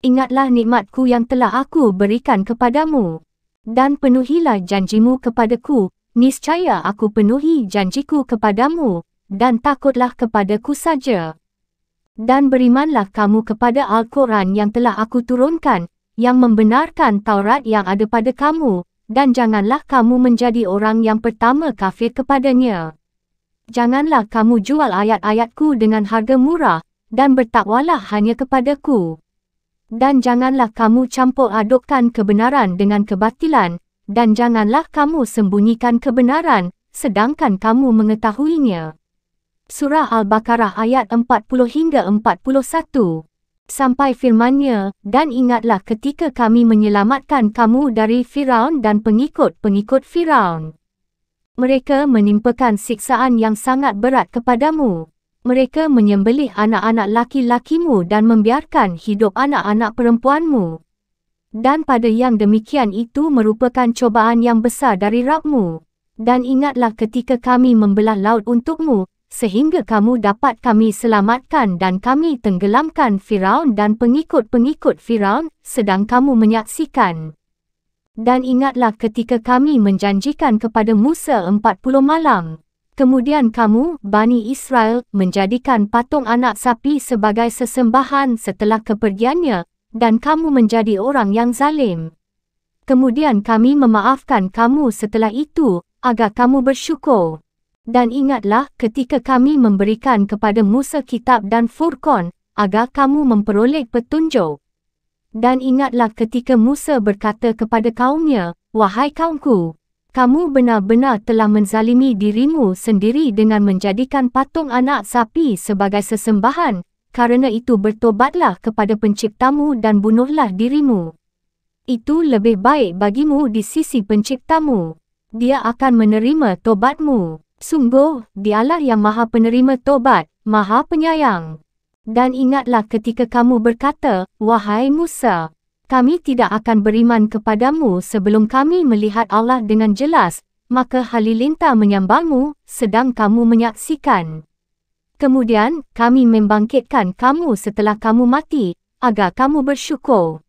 ingatlah nikmatku yang telah aku berikan kepadamu dan penuhilah janjimu kepadaku, niscaya aku penuhi janjiku kepadamu, dan takutlah kepadaku saja. Dan berimanlah kamu kepada Al-Quran yang telah aku turunkan, yang membenarkan Taurat yang ada pada kamu, dan janganlah kamu menjadi orang yang pertama kafir kepadanya. Janganlah kamu jual ayat-ayatku dengan harga murah, dan bertakwalah hanya kepadaku. Dan janganlah kamu campur adukkan kebenaran dengan kebatilan, dan janganlah kamu sembunyikan kebenaran, sedangkan kamu mengetahuinya. Surah Al-Baqarah ayat 40 hingga 41. Sampai firmannya, dan ingatlah ketika kami menyelamatkan kamu dari Firaun dan pengikut-pengikut Firaun. Mereka menimpakan siksaan yang sangat berat kepadamu. Mereka menyembelih anak-anak laki-lakimu dan membiarkan hidup anak-anak perempuanmu. Dan pada yang demikian itu merupakan cobaan yang besar dari Rabbmu. Dan ingatlah ketika kami membelah laut untukmu, sehingga kamu dapat kami selamatkan dan kami tenggelamkan Firaun dan pengikut-pengikut Firaun sedang kamu menyaksikan. Dan ingatlah ketika kami menjanjikan kepada Musa puluh malam, kemudian kamu, Bani Israel, menjadikan patung anak sapi sebagai sesembahan setelah kepergiannya, dan kamu menjadi orang yang zalim. Kemudian kami memaafkan kamu setelah itu, agar kamu bersyukur. Dan ingatlah ketika kami memberikan kepada Musa kitab dan furkon agar kamu memperoleh petunjuk. Dan ingatlah ketika Musa berkata kepada kaumnya, Wahai kaumku, kamu benar-benar telah menzalimi dirimu sendiri dengan menjadikan patung anak sapi sebagai sesembahan, karena itu bertobatlah kepada penciptamu dan bunuhlah dirimu. Itu lebih baik bagimu di sisi penciptamu. Dia akan menerima tobatmu. Sungguh, dialah yang maha penerima tobat, maha penyayang. Dan ingatlah ketika kamu berkata, Wahai Musa, kami tidak akan beriman kepadamu sebelum kami melihat Allah dengan jelas, maka Halilintar menyambangmu, sedang kamu menyaksikan. Kemudian, kami membangkitkan kamu setelah kamu mati, agar kamu bersyukur.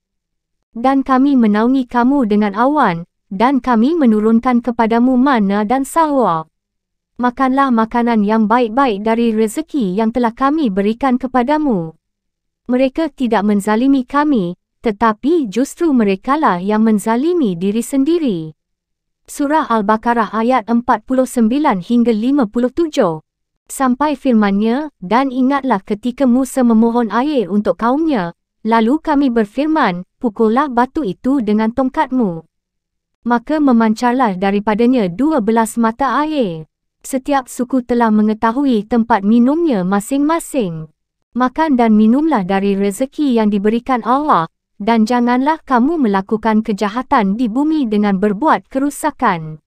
Dan kami menaungi kamu dengan awan, dan kami menurunkan kepadamu mana dan sawah makanlah makanan yang baik-baik dari rezeki yang telah kami berikan kepadamu. Mereka tidak menzalimi kami, tetapi justru merekalah yang menzalimi diri sendiri. Surah Al-Baqarah ayat 49 hingga 57. Sampai firmannya, dan ingatlah ketika Musa memohon air untuk kaumnya, lalu kami berfirman, pukullah batu itu dengan tongkatmu. Maka memancarlah daripadanya dua belas mata air. Setiap suku telah mengetahui tempat minumnya masing-masing. Makan dan minumlah dari rezeki yang diberikan Allah dan janganlah kamu melakukan kejahatan di bumi dengan berbuat kerusakan.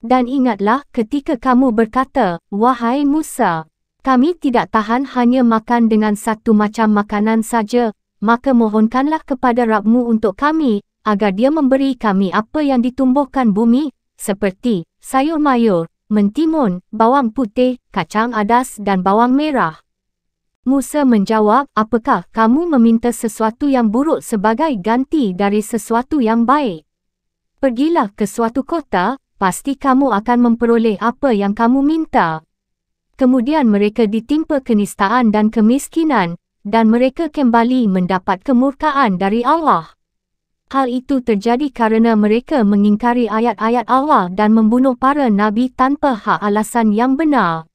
Dan ingatlah ketika kamu berkata, Wahai Musa, kami tidak tahan hanya makan dengan satu macam makanan saja, maka mohonkanlah kepada Rabbimu untuk kami, agar dia memberi kami apa yang ditumbuhkan bumi, seperti sayur mayur, mentimun, bawang putih, kacang adas dan bawang merah. Musa menjawab, apakah kamu meminta sesuatu yang buruk sebagai ganti dari sesuatu yang baik? Pergilah ke suatu kota, pasti kamu akan memperoleh apa yang kamu minta. Kemudian mereka ditimpa kenistaan dan kemiskinan, dan mereka kembali mendapat kemurkaan dari Allah. Hal itu terjadi kerana mereka mengingkari ayat-ayat Allah dan membunuh para nabi tanpa hak alasan yang benar.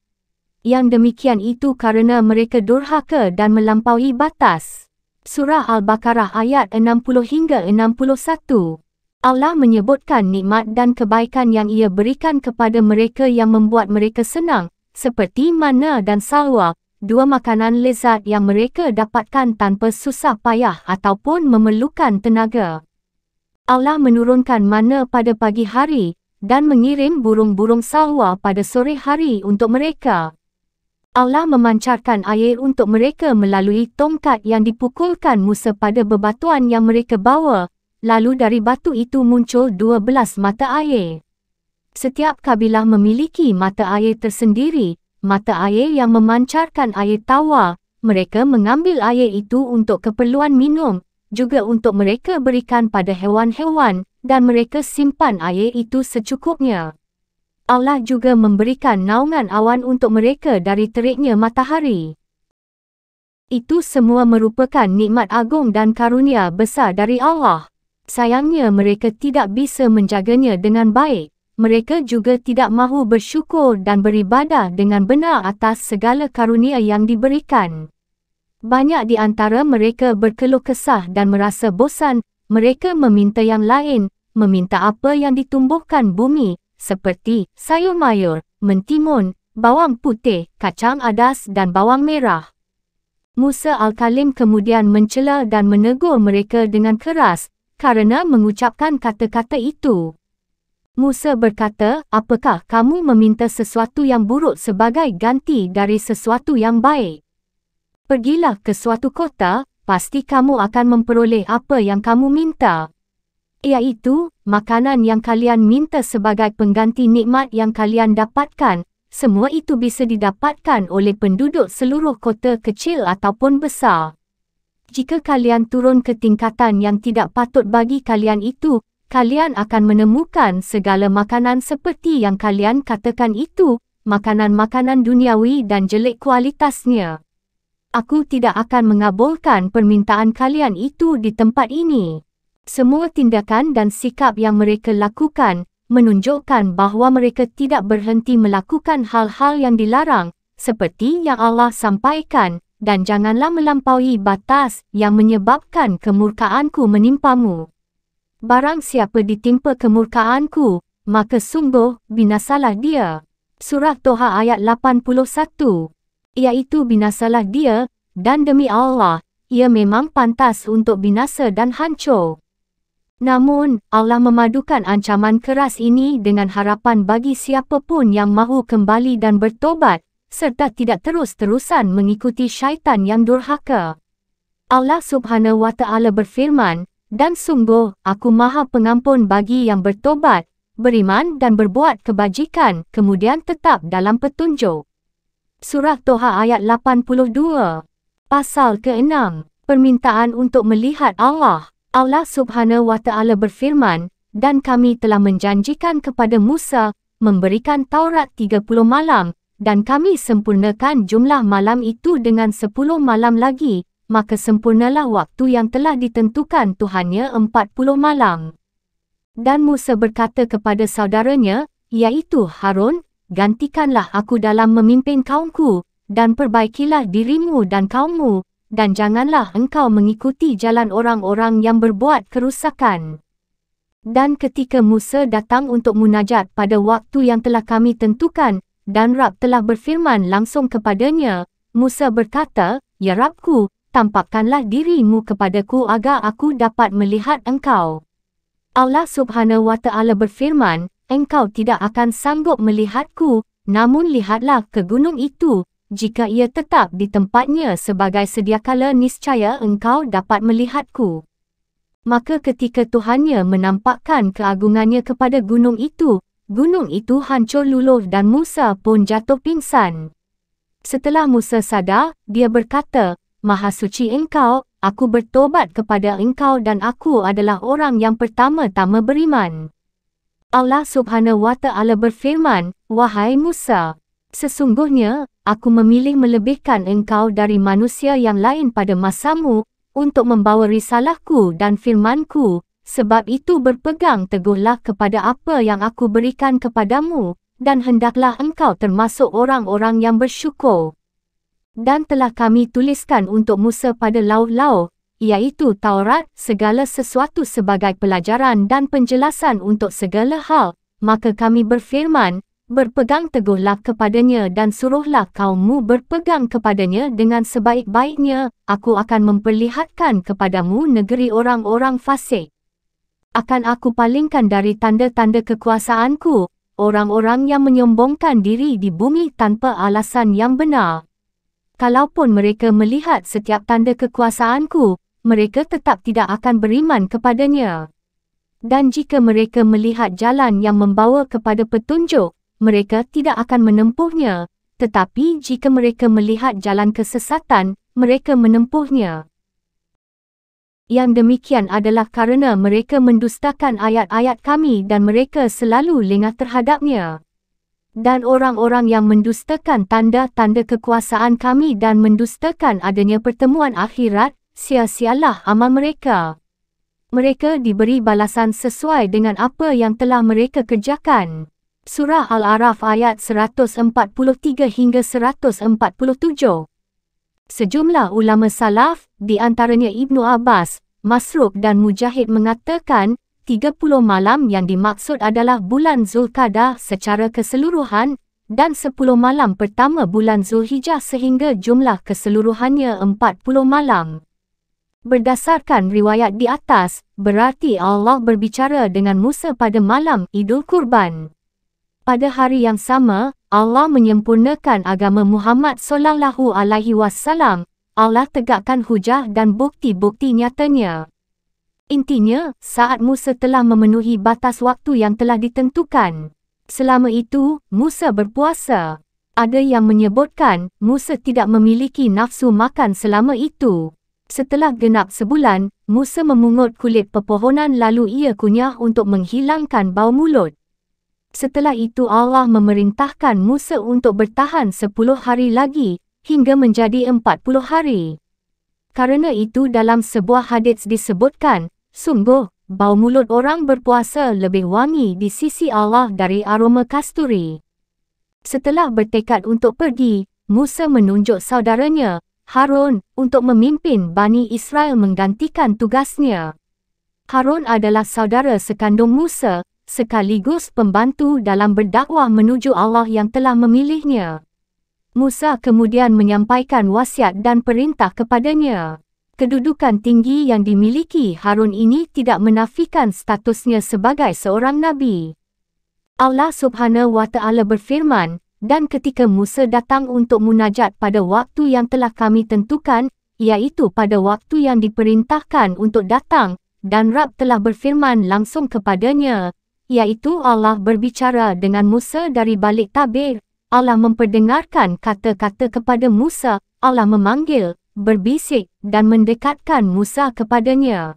Yang demikian itu kerana mereka durhaka dan melampaui batas. Surah Al-Baqarah ayat 60 hingga 61. Allah menyebutkan nikmat dan kebaikan yang ia berikan kepada mereka yang membuat mereka senang, seperti mana dan salwa, dua makanan lezat yang mereka dapatkan tanpa susah payah ataupun memerlukan tenaga. Allah menurunkan mana pada pagi hari dan mengirim burung-burung salwa pada sore hari untuk mereka. Allah memancarkan air untuk mereka melalui tongkat yang dipukulkan Musa pada bebatuan yang mereka bawa, lalu dari batu itu muncul dua belas mata air. Setiap kabilah memiliki mata air tersendiri, mata air yang memancarkan air tawa, mereka mengambil air itu untuk keperluan minum juga untuk mereka berikan pada hewan-hewan dan mereka simpan air itu secukupnya. Allah juga memberikan naungan awan untuk mereka dari teriknya matahari. Itu semua merupakan nikmat agung dan karunia besar dari Allah. Sayangnya mereka tidak bisa menjaganya dengan baik. Mereka juga tidak mahu bersyukur dan beribadah dengan benar atas segala karunia yang diberikan. Banyak di antara mereka berkeluh kesah dan merasa bosan, mereka meminta yang lain, meminta apa yang ditumbuhkan bumi, seperti sayur mayur, mentimun, bawang putih, kacang adas dan bawang merah. Musa Al-Kalim kemudian mencela dan menegur mereka dengan keras, kerana mengucapkan kata-kata itu. Musa berkata, apakah kamu meminta sesuatu yang buruk sebagai ganti dari sesuatu yang baik? Pergilah ke suatu kota, pasti kamu akan memperoleh apa yang kamu minta. Iaitu, makanan yang kalian minta sebagai pengganti nikmat yang kalian dapatkan. Semua itu bisa didapatkan oleh penduduk seluruh kota kecil ataupun besar. Jika kalian turun ke tingkatan yang tidak patut bagi kalian itu, kalian akan menemukan segala makanan seperti yang kalian katakan itu, makanan-makanan duniawi dan jelek kualitasnya aku tidak akan mengabulkan permintaan kalian itu di tempat ini. Semua tindakan dan sikap yang mereka lakukan menunjukkan bahawa mereka tidak berhenti melakukan hal-hal yang dilarang seperti yang Allah sampaikan dan janganlah melampaui batas yang menyebabkan kemurkaanku menimpamu. Barang siapa ditimpa kemurkaanku, maka sungguh binasalah dia. Surah Toha ayat 81 iaitu binasalah dia, dan demi Allah, ia memang pantas untuk binasa dan hancur. Namun, Allah memadukan ancaman keras ini dengan harapan bagi siapapun yang mahu kembali dan bertobat, serta tidak terus-terusan mengikuti syaitan yang durhaka. Allah subhanahu wa ta'ala berfirman, Dan sungguh, aku maha pengampun bagi yang bertobat, beriman dan berbuat kebajikan, kemudian tetap dalam petunjuk. Surah Toha ayat 82. Pasal ke-6. Permintaan untuk melihat Allah. Allah subhanahu wa ta'ala berfirman, dan kami telah menjanjikan kepada Musa, memberikan Taurat 30 malam, dan kami sempurnakan jumlah malam itu dengan 10 malam lagi, maka sempurnalah waktu yang telah ditentukan Tuhannya 40 malam. Dan Musa berkata kepada saudaranya, iaitu Harun, gantikanlah aku dalam memimpin kaumku, dan perbaikilah dirimu dan kaummu, dan janganlah engkau mengikuti jalan orang-orang yang berbuat kerusakan. Dan ketika Musa datang untuk munajat pada waktu yang telah kami tentukan, dan Rab telah berfirman langsung kepadanya, Musa berkata, Ya Rabku, tampakkanlah dirimu kepadaku agar aku dapat melihat engkau. Allah subhanahu wa ta'ala berfirman, engkau tidak akan sanggup melihatku, namun lihatlah ke gunung itu. Jika ia tetap di tempatnya sebagai sediakala niscaya engkau dapat melihatku. Maka ketika Tuhannya menampakkan keagungannya kepada gunung itu, gunung itu hancur luluh dan Musa pun jatuh pingsan. Setelah Musa sadar, dia berkata, Maha suci engkau, aku bertobat kepada engkau dan aku adalah orang yang pertama-tama beriman. Allah Subhanahu Wa Ta'ala berfirman, Wahai Musa, sesungguhnya, aku memilih melebihkan engkau dari manusia yang lain pada masamu, untuk membawa risalahku dan firmanku, sebab itu berpegang teguhlah kepada apa yang aku berikan kepadamu, dan hendaklah engkau termasuk orang-orang yang bersyukur. Dan telah kami tuliskan untuk Musa pada lauh-lauh, iaitu Taurat, segala sesuatu sebagai pelajaran dan penjelasan untuk segala hal, maka kami berfirman, berpegang teguhlah kepadanya dan suruhlah kaummu berpegang kepadanya dengan sebaik-baiknya, aku akan memperlihatkan kepadamu negeri orang-orang fasik. Akan aku palingkan dari tanda-tanda kekuasaanku, orang-orang yang menyombongkan diri di bumi tanpa alasan yang benar. Kalaupun mereka melihat setiap tanda kekuasaanku, mereka tetap tidak akan beriman kepadanya. Dan jika mereka melihat jalan yang membawa kepada petunjuk, mereka tidak akan menempuhnya. Tetapi jika mereka melihat jalan kesesatan, mereka menempuhnya. Yang demikian adalah karena mereka mendustakan ayat-ayat kami dan mereka selalu lengah terhadapnya. Dan orang-orang yang mendustakan tanda-tanda kekuasaan kami dan mendustakan adanya pertemuan akhirat Sia-sialah amal mereka. Mereka diberi balasan sesuai dengan apa yang telah mereka kerjakan. Surah Al-Araf ayat 143 hingga 147. Sejumlah ulama salaf, di antaranya Ibnu Abbas, Masruk dan Mujahid mengatakan, 30 malam yang dimaksud adalah bulan Zulkadah secara keseluruhan dan 10 malam pertama bulan Zulhijjah sehingga jumlah keseluruhannya 40 malam. Berdasarkan riwayat di atas, berarti Allah berbicara dengan Musa pada malam Idul Kurban. Pada hari yang sama, Allah menyempurnakan agama Muhammad sallallahu alaihi wasallam. Allah tegakkan hujah dan bukti-bukti nyatanya. Intinya, saat Musa telah memenuhi batas waktu yang telah ditentukan. Selama itu, Musa berpuasa. Ada yang menyebutkan, Musa tidak memiliki nafsu makan selama itu. Setelah genap sebulan, Musa memungut kulit pepohonan lalu ia kunyah untuk menghilangkan bau mulut. Setelah itu Allah memerintahkan Musa untuk bertahan 10 hari lagi, hingga menjadi 40 hari. Karena itu dalam sebuah hadis disebutkan, sungguh, bau mulut orang berpuasa lebih wangi di sisi Allah dari aroma kasturi. Setelah bertekad untuk pergi, Musa menunjuk saudaranya, Harun, untuk memimpin Bani Israel menggantikan tugasnya. Harun adalah saudara sekandung Musa, sekaligus pembantu dalam berdakwah menuju Allah yang telah memilihnya. Musa kemudian menyampaikan wasiat dan perintah kepadanya. Kedudukan tinggi yang dimiliki Harun ini tidak menafikan statusnya sebagai seorang Nabi. Allah Subhanahu Wa Ta'ala berfirman, dan ketika Musa datang untuk munajat pada waktu yang telah kami tentukan, iaitu pada waktu yang diperintahkan untuk datang, dan Rab telah berfirman langsung kepadanya, iaitu Allah berbicara dengan Musa dari balik tabir. Allah memperdengarkan kata-kata kepada Musa, Allah memanggil, berbisik dan mendekatkan Musa kepadanya.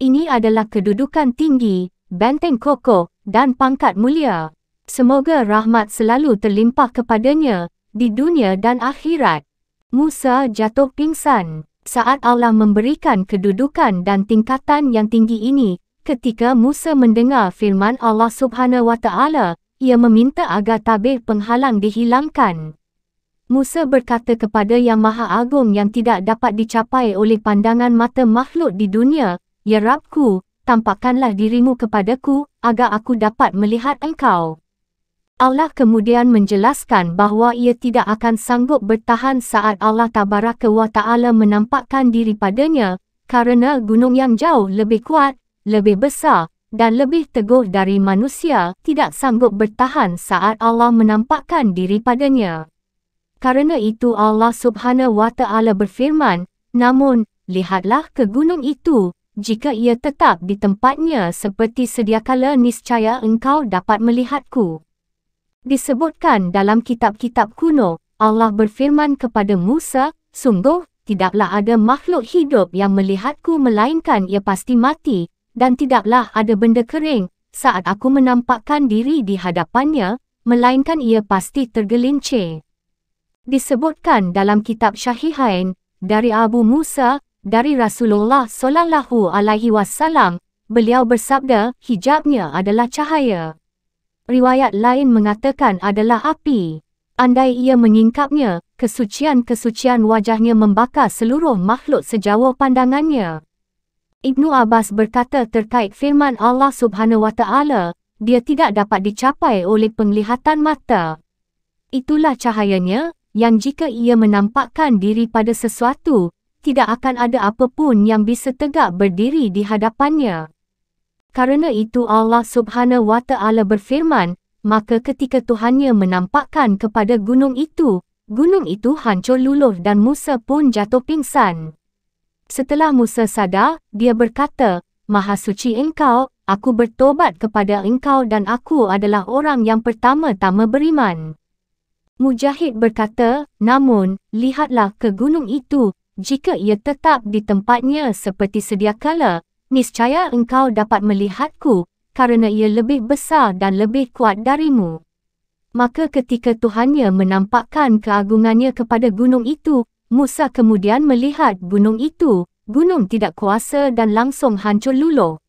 Ini adalah kedudukan tinggi, benteng kokoh dan pangkat mulia. Semoga rahmat selalu terlimpah kepadanya, di dunia dan akhirat. Musa jatuh pingsan saat Allah memberikan kedudukan dan tingkatan yang tinggi ini. Ketika Musa mendengar firman Allah Subhanahu Wataala, ia meminta agar tabir penghalang dihilangkan. Musa berkata kepada Yang Maha Agung yang tidak dapat dicapai oleh pandangan mata makhluk di dunia, Ya Rabku, tampakkanlah dirimu kepadaku agar aku dapat melihat engkau. Allah kemudian menjelaskan bahawa ia tidak akan sanggup bertahan saat Allah Tabaraka wa Ta'ala menampakkan diri padanya, kerana gunung yang jauh lebih kuat, lebih besar, dan lebih teguh dari manusia tidak sanggup bertahan saat Allah menampakkan diri padanya. Karena itu Allah Subhanahu wa Ta'ala berfirman, Namun, lihatlah ke gunung itu, jika ia tetap di tempatnya seperti sediakala niscaya engkau dapat melihatku. Disebutkan dalam kitab-kitab kuno, Allah berfirman kepada Musa, Sungguh, tidaklah ada makhluk hidup yang melihatku melainkan ia pasti mati, dan tidaklah ada benda kering saat aku menampakkan diri di hadapannya, melainkan ia pasti tergelincir. Disebutkan dalam kitab Syahihain, dari Abu Musa, dari Rasulullah Sallallahu Alaihi Wasallam, beliau bersabda, hijabnya adalah cahaya. Riwayat lain mengatakan adalah api. Andai ia mengingkapnya, kesucian-kesucian wajahnya membakar seluruh makhluk sejauh pandangannya. Ibnu Abbas berkata terkait firman Allah SWT, dia tidak dapat dicapai oleh penglihatan mata. Itulah cahayanya, yang jika ia menampakkan diri pada sesuatu, tidak akan ada apapun yang bisa tegak berdiri di hadapannya. Karena itu Allah Subhanahu Wa Ta'ala berfirman, maka ketika Tuhannya menampakkan kepada gunung itu, gunung itu hancur luluh dan Musa pun jatuh pingsan. Setelah Musa sadar, dia berkata, Maha suci engkau, aku bertobat kepada engkau dan aku adalah orang yang pertama-tama beriman. Mujahid berkata, namun, lihatlah ke gunung itu, jika ia tetap di tempatnya seperti sedia kala, Niscaya engkau dapat melihatku, kerana ia lebih besar dan lebih kuat darimu. Maka ketika Tuhannya menampakkan keagungannya kepada gunung itu, Musa kemudian melihat gunung itu, gunung tidak kuasa dan langsung hancur luluh.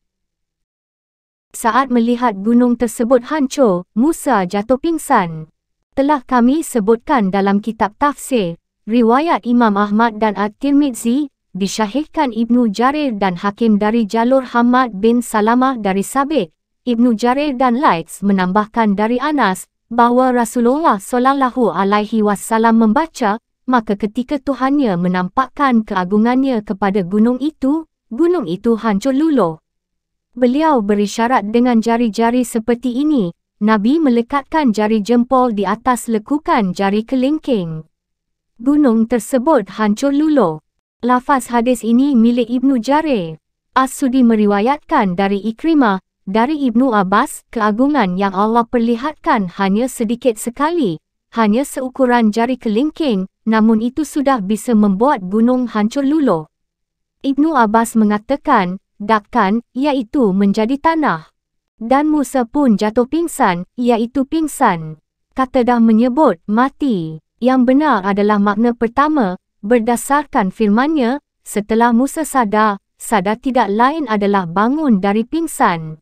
Saat melihat gunung tersebut hancur, Musa jatuh pingsan. Telah kami sebutkan dalam kitab tafsir, riwayat Imam Ahmad dan At-Tirmidzi, Disahihkan Ibnu Jarir dan Hakim dari jalur Hamad bin Salama dari Sabit. Ibnu Jarir dan Laiz menambahkan dari Anas bahawa Rasulullah sallallahu alaihi wasallam membaca, maka ketika Tuhannya menampakkan keagungannya kepada gunung itu, gunung itu hancur luluh. Beliau berisyarat dengan jari-jari seperti ini, Nabi melekatkan jari jempol di atas lekukan jari kelingking. Gunung tersebut hancur luluh. Lafaz hadis ini milik Ibnu Jarir. As-Sudi meriwayatkan dari Ikrimah, dari Ibnu Abbas, keagungan yang Allah perlihatkan hanya sedikit sekali, hanya seukuran jari kelingking, namun itu sudah bisa membuat gunung hancur luluh. Ibnu Abbas mengatakan, dakkan, iaitu menjadi tanah. Dan Musa pun jatuh pingsan, iaitu pingsan. Kata dah menyebut, mati. Yang benar adalah makna pertama, Berdasarkan firmannya, setelah Musa sadar, sadar tidak lain adalah bangun dari pingsan.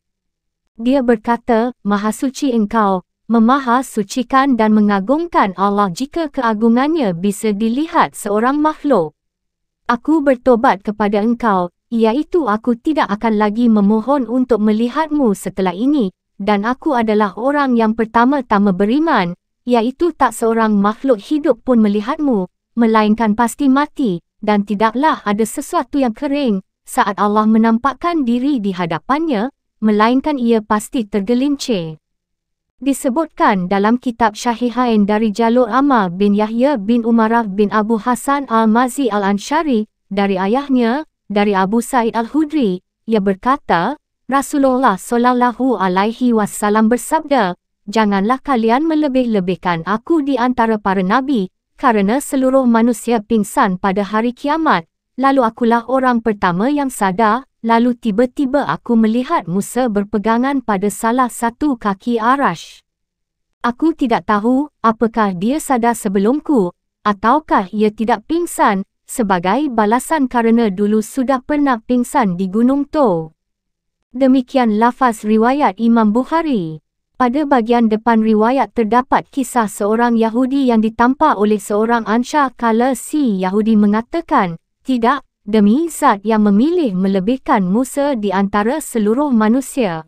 Dia berkata, Maha suci engkau, memaha sucikan dan mengagungkan Allah jika keagungannya bisa dilihat seorang makhluk. Aku bertobat kepada engkau, iaitu aku tidak akan lagi memohon untuk melihatmu setelah ini, dan aku adalah orang yang pertama-tama beriman, iaitu tak seorang makhluk hidup pun melihatmu, melainkan pasti mati dan tidaklah ada sesuatu yang kering saat Allah menampakkan diri di hadapannya, melainkan ia pasti tergelincir. Disebutkan dalam kitab Syahihain dari Jalur Amal bin Yahya bin Umarah bin Abu Hasan al-Mazi al-Anshari, dari ayahnya, dari Abu Said al-Hudri, ia berkata, Rasulullah sallallahu alaihi wasallam bersabda, Janganlah kalian melebih-lebihkan aku di antara para nabi, Karena seluruh manusia pingsan pada hari kiamat, lalu akulah orang pertama yang sadar, lalu tiba-tiba aku melihat Musa berpegangan pada salah satu kaki Arash. Aku tidak tahu apakah dia sadar sebelumku, ataukah ia tidak pingsan, sebagai balasan kerana dulu sudah pernah pingsan di Gunung Toh. Demikian lafaz riwayat Imam Bukhari. Pada bagian depan riwayat terdapat kisah seorang Yahudi yang ditampar oleh seorang Ansha kala si Yahudi mengatakan, Tidak, demi zat yang memilih melebihkan Musa di antara seluruh manusia.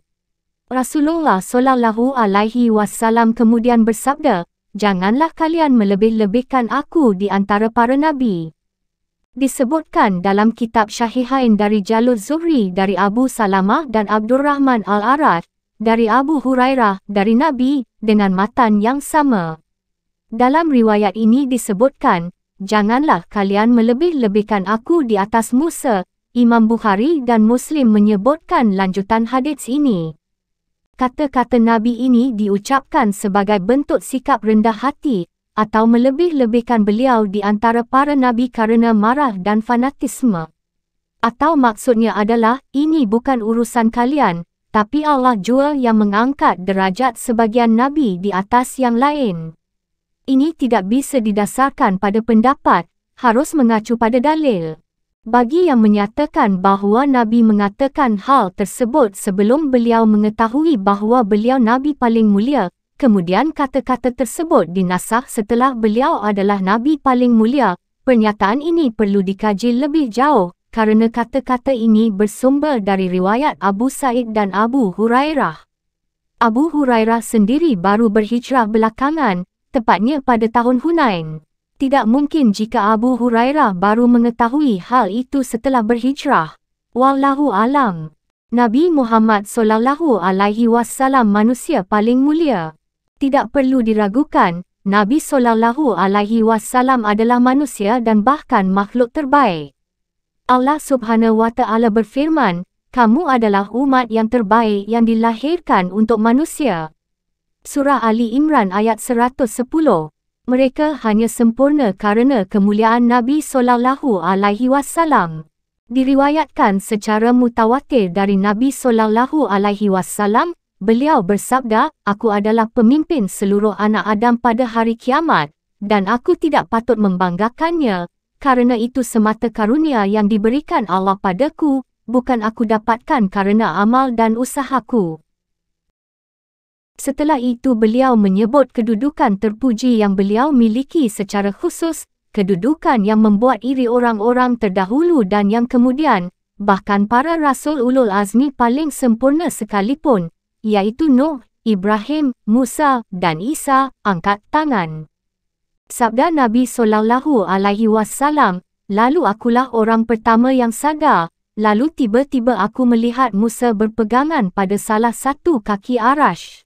Rasulullah Sallallahu Alaihi Wasallam kemudian bersabda, Janganlah kalian melebih-lebihkan aku di antara para nabi. Disebutkan dalam kitab Syahihain dari Jalur Zuhri dari Abu Salamah dan Abdurrahman Al-Araf, dari Abu Hurairah, dari Nabi, dengan matan yang sama. Dalam riwayat ini disebutkan, Janganlah kalian melebih-lebihkan aku di atas Musa, Imam Bukhari dan Muslim menyebutkan lanjutan hadis ini. Kata-kata Nabi ini diucapkan sebagai bentuk sikap rendah hati atau melebih-lebihkan beliau di antara para Nabi kerana marah dan fanatisme. Atau maksudnya adalah, ini bukan urusan kalian, tapi Allah jua yang mengangkat derajat sebagian Nabi di atas yang lain. Ini tidak bisa didasarkan pada pendapat, harus mengacu pada dalil. Bagi yang menyatakan bahawa Nabi mengatakan hal tersebut sebelum beliau mengetahui bahawa beliau Nabi paling mulia, kemudian kata-kata tersebut dinasah setelah beliau adalah Nabi paling mulia, pernyataan ini perlu dikaji lebih jauh kerana kata-kata ini bersumber dari riwayat Abu Said dan Abu Hurairah. Abu Hurairah sendiri baru berhijrah belakangan, tepatnya pada tahun Hunain. Tidak mungkin jika Abu Hurairah baru mengetahui hal itu setelah berhijrah. Wallahu alam. Nabi Muhammad sallallahu alaihi wasallam manusia paling mulia. Tidak perlu diragukan, Nabi sallallahu alaihi wasallam adalah manusia dan bahkan makhluk terbaik. Allah Subhanahu wa taala berfirman, "Kamu adalah umat yang terbaik yang dilahirkan untuk manusia." Surah Ali Imran ayat 110. Mereka hanya sempurna kerana kemuliaan Nabi sallallahu alaihi wasallam. Diriwayatkan secara mutawatir dari Nabi sallallahu alaihi wasallam, beliau bersabda, "Aku adalah pemimpin seluruh anak Adam pada hari kiamat." dan aku tidak patut membanggakannya Karena itu semata karunia yang diberikan Allah padaku, bukan aku dapatkan karena amal dan usahaku. Setelah itu beliau menyebut kedudukan terpuji yang beliau miliki secara khusus, kedudukan yang membuat iri orang-orang terdahulu dan yang kemudian, bahkan para rasul ulul azmi paling sempurna sekalipun, iaitu Nuh, Ibrahim, Musa dan Isa, angkat tangan. Sabda Nabi Sallallahu Alaihi Wasallam, lalu akulah orang pertama yang sadar, lalu tiba-tiba aku melihat Musa berpegangan pada salah satu kaki Arash.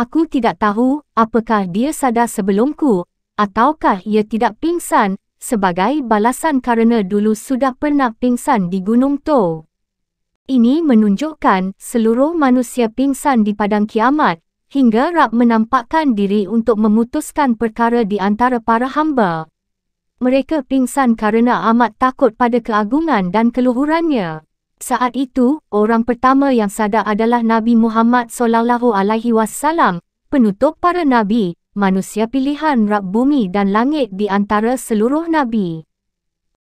Aku tidak tahu apakah dia sadar sebelumku, ataukah ia tidak pingsan, sebagai balasan kerana dulu sudah pernah pingsan di Gunung To. Ini menunjukkan seluruh manusia pingsan di padang kiamat hingga Rab menampakkan diri untuk memutuskan perkara di antara para hamba. Mereka pingsan kerana amat takut pada keagungan dan keluhurannya. Saat itu, orang pertama yang sadar adalah Nabi Muhammad sallallahu alaihi wasallam, penutup para nabi, manusia pilihan Rab bumi dan langit di antara seluruh nabi.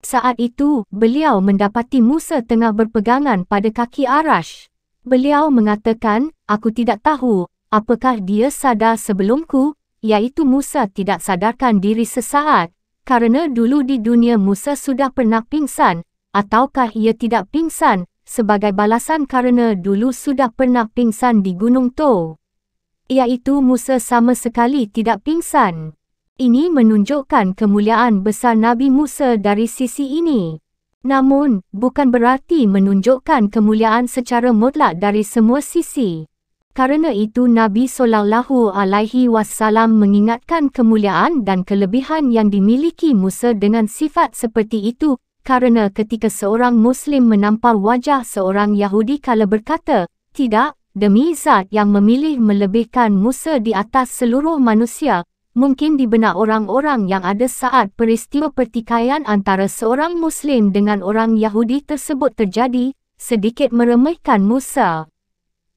Saat itu, beliau mendapati Musa tengah berpegangan pada kaki Arash. Beliau mengatakan, "Aku tidak tahu Apakah dia sadar sebelumku, iaitu Musa tidak sadarkan diri sesaat, kerana dulu di dunia Musa sudah pernah pingsan, ataukah ia tidak pingsan, sebagai balasan kerana dulu sudah pernah pingsan di Gunung To? Iaitu Musa sama sekali tidak pingsan. Ini menunjukkan kemuliaan besar Nabi Musa dari sisi ini. Namun, bukan berarti menunjukkan kemuliaan secara mutlak dari semua sisi. Karena itu Nabi sallallahu alaihi wasallam mengingatkan kemuliaan dan kelebihan yang dimiliki Musa dengan sifat seperti itu karena ketika seorang muslim menampar wajah seorang Yahudi kala berkata, "Tidak, demi zat yang memilih melebihkan Musa di atas seluruh manusia." Mungkin di benak orang-orang yang ada saat peristiwa pertikaian antara seorang muslim dengan orang Yahudi tersebut terjadi, sedikit meremehkan Musa.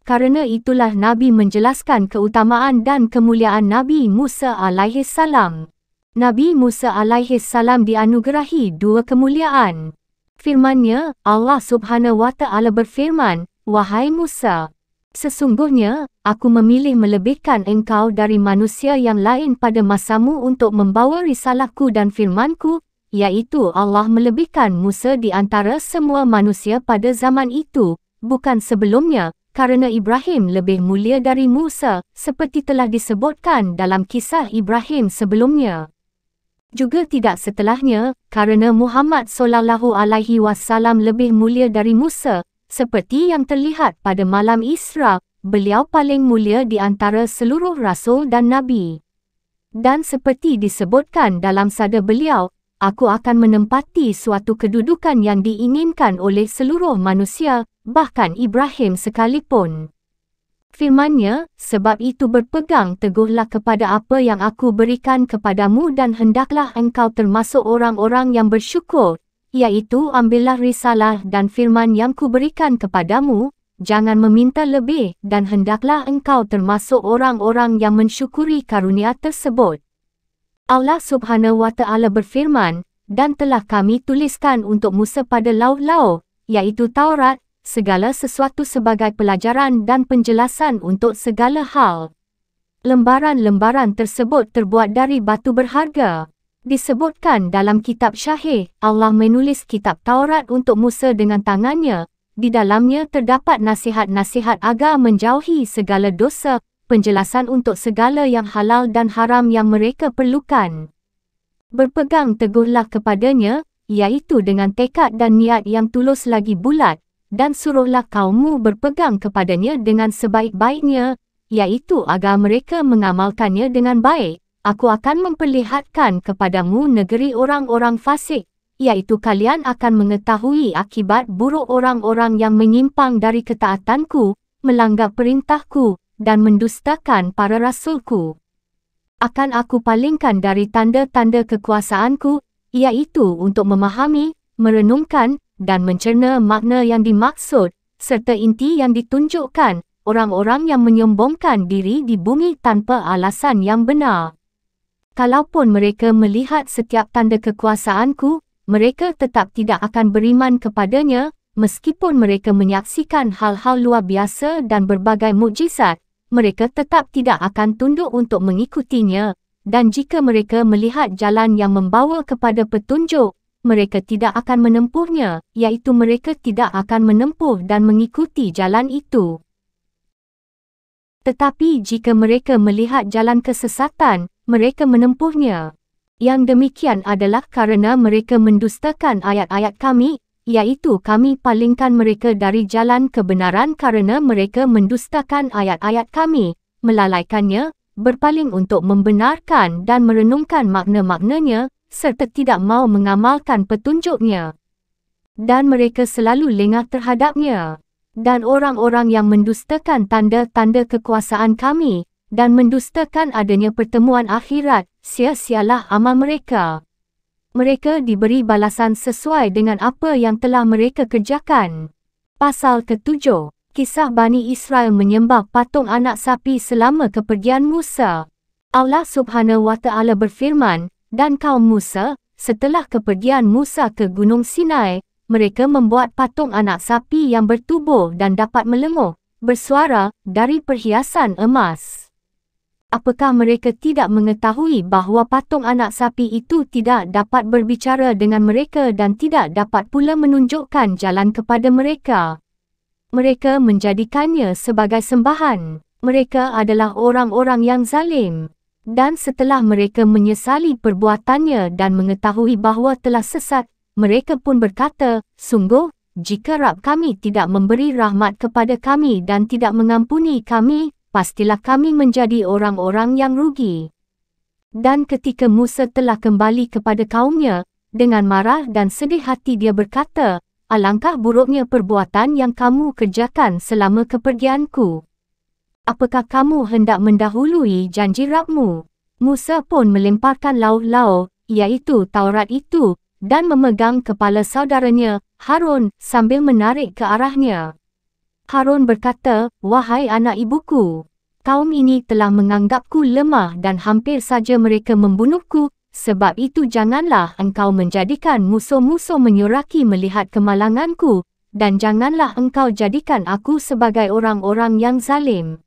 Karena itulah Nabi menjelaskan keutamaan dan kemuliaan Nabi Musa salam. Nabi Musa salam dianugerahi dua kemuliaan. Firmannya, Allah subhanahu wa ta'ala berfirman, Wahai Musa, sesungguhnya, aku memilih melebihkan engkau dari manusia yang lain pada masamu untuk membawa risalahku dan firmanku, iaitu Allah melebihkan Musa di antara semua manusia pada zaman itu, bukan sebelumnya, kerana Ibrahim lebih mulia dari Musa, seperti telah disebutkan dalam kisah Ibrahim sebelumnya. Juga tidak setelahnya, kerana Muhammad sallallahu alaihi wasallam lebih mulia dari Musa, seperti yang terlihat pada malam Isra, beliau paling mulia di antara seluruh rasul dan nabi. Dan seperti disebutkan dalam sada beliau, aku akan menempati suatu kedudukan yang diinginkan oleh seluruh manusia, bahkan Ibrahim sekalipun. Firmannya, sebab itu berpegang teguhlah kepada apa yang aku berikan kepadamu dan hendaklah engkau termasuk orang-orang yang bersyukur, iaitu ambillah risalah dan firman yang kuberikan kepadamu, jangan meminta lebih dan hendaklah engkau termasuk orang-orang yang mensyukuri karunia tersebut. Allah Subhanahu Wa Ta'ala berfirman, dan telah kami tuliskan untuk Musa pada lau-lau, iaitu Taurat, segala sesuatu sebagai pelajaran dan penjelasan untuk segala hal. Lembaran-lembaran tersebut terbuat dari batu berharga. Disebutkan dalam kitab Syahih, Allah menulis kitab Taurat untuk Musa dengan tangannya. Di dalamnya terdapat nasihat-nasihat agar menjauhi segala dosa, penjelasan untuk segala yang halal dan haram yang mereka perlukan. Berpegang teguhlah kepadanya, iaitu dengan tekad dan niat yang tulus lagi bulat, dan suruhlah kaummu berpegang kepadanya dengan sebaik-baiknya, iaitu agar mereka mengamalkannya dengan baik. Aku akan memperlihatkan kepadamu negeri orang-orang fasik, iaitu kalian akan mengetahui akibat buruk orang-orang yang menyimpang dari ketaatanku, melanggar perintahku, dan mendustakan para rasulku. Akan aku palingkan dari tanda-tanda kekuasaanku, iaitu untuk memahami, merenungkan, dan mencerna makna yang dimaksud, serta inti yang ditunjukkan, orang-orang yang menyombongkan diri di bumi tanpa alasan yang benar. Kalaupun mereka melihat setiap tanda kekuasaanku, mereka tetap tidak akan beriman kepadanya, meskipun mereka menyaksikan hal-hal luar biasa dan berbagai mukjizat, mereka tetap tidak akan tunduk untuk mengikutinya dan jika mereka melihat jalan yang membawa kepada petunjuk, mereka tidak akan menempuhnya, iaitu mereka tidak akan menempuh dan mengikuti jalan itu. Tetapi jika mereka melihat jalan kesesatan, mereka menempuhnya. Yang demikian adalah karena mereka mendustakan ayat-ayat kami iaitu kami palingkan mereka dari jalan kebenaran kerana mereka mendustakan ayat-ayat kami, melalaikannya, berpaling untuk membenarkan dan merenungkan makna-maknanya, serta tidak mau mengamalkan petunjuknya. Dan mereka selalu lengah terhadapnya. Dan orang-orang yang mendustakan tanda-tanda kekuasaan kami, dan mendustakan adanya pertemuan akhirat, sia-sialah amal mereka mereka diberi balasan sesuai dengan apa yang telah mereka kerjakan. Pasal ketujuh, kisah Bani Israel menyembah patung anak sapi selama kepergian Musa. Allah Subhanahu Wa Ta'ala berfirman, dan kaum Musa, setelah kepergian Musa ke Gunung Sinai, mereka membuat patung anak sapi yang bertubuh dan dapat melenguh, bersuara, dari perhiasan emas. Apakah mereka tidak mengetahui bahawa patung anak sapi itu tidak dapat berbicara dengan mereka dan tidak dapat pula menunjukkan jalan kepada mereka? Mereka menjadikannya sebagai sembahan. Mereka adalah orang-orang yang zalim. Dan setelah mereka menyesali perbuatannya dan mengetahui bahawa telah sesat, mereka pun berkata, Sungguh, jika Rab kami tidak memberi rahmat kepada kami dan tidak mengampuni kami, pastilah kami menjadi orang-orang yang rugi. Dan ketika Musa telah kembali kepada kaumnya, dengan marah dan sedih hati dia berkata, Alangkah buruknya perbuatan yang kamu kerjakan selama kepergianku. Apakah kamu hendak mendahului janji Rabmu? Musa pun melemparkan lauh-lauh, iaitu Taurat itu, dan memegang kepala saudaranya, Harun, sambil menarik ke arahnya. Harun berkata, Wahai anak ibuku, kaum ini telah menganggapku lemah dan hampir saja mereka membunuhku, sebab itu janganlah engkau menjadikan musuh-musuh menyuraki melihat kemalanganku, dan janganlah engkau jadikan aku sebagai orang-orang yang zalim.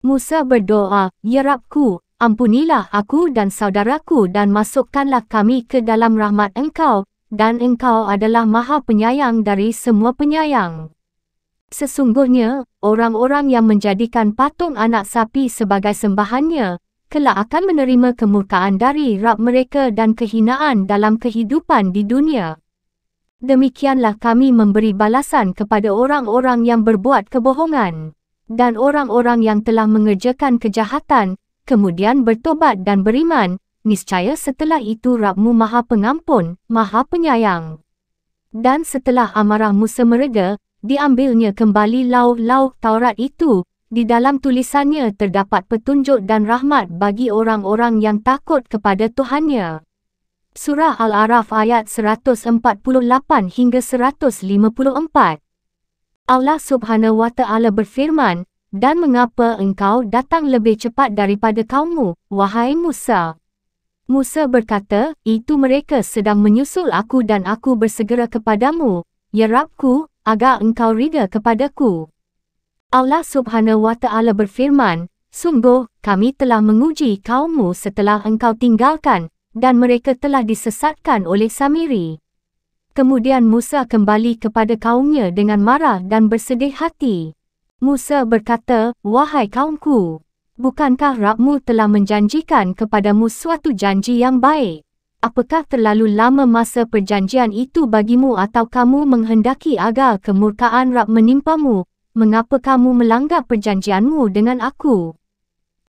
Musa berdoa, Ya Rabku, ampunilah aku dan saudaraku dan masukkanlah kami ke dalam rahmat engkau, dan engkau adalah maha penyayang dari semua penyayang. Sesungguhnya, orang-orang yang menjadikan patung anak sapi sebagai sembahannya, kelak akan menerima kemurkaan dari Rab mereka dan kehinaan dalam kehidupan di dunia. Demikianlah kami memberi balasan kepada orang-orang yang berbuat kebohongan dan orang-orang yang telah mengerjakan kejahatan, kemudian bertobat dan beriman, niscaya setelah itu Rabmu Maha Pengampun, Maha Penyayang. Dan setelah amarahmu semereda, diambilnya kembali lau lau Taurat itu. Di dalam tulisannya terdapat petunjuk dan rahmat bagi orang-orang yang takut kepada Tuhannya. Surah Al-Araf ayat 148 hingga 154. Allah Subhanahu Wa Ta'ala berfirman, Dan mengapa engkau datang lebih cepat daripada kaummu, wahai Musa? Musa berkata, itu mereka sedang menyusul aku dan aku bersegera kepadamu. Ya Rabku, agar engkau rida kepadaku. Allah subhanahu wa ta'ala berfirman, Sungguh, kami telah menguji kaummu setelah engkau tinggalkan, dan mereka telah disesatkan oleh Samiri. Kemudian Musa kembali kepada kaumnya dengan marah dan bersedih hati. Musa berkata, Wahai kaumku, bukankah Rabbmu telah menjanjikan kepadamu suatu janji yang baik? Apakah terlalu lama masa perjanjian itu bagimu atau kamu menghendaki agar kemurkaan Rab menimpamu? Mengapa kamu melanggar perjanjianmu dengan aku?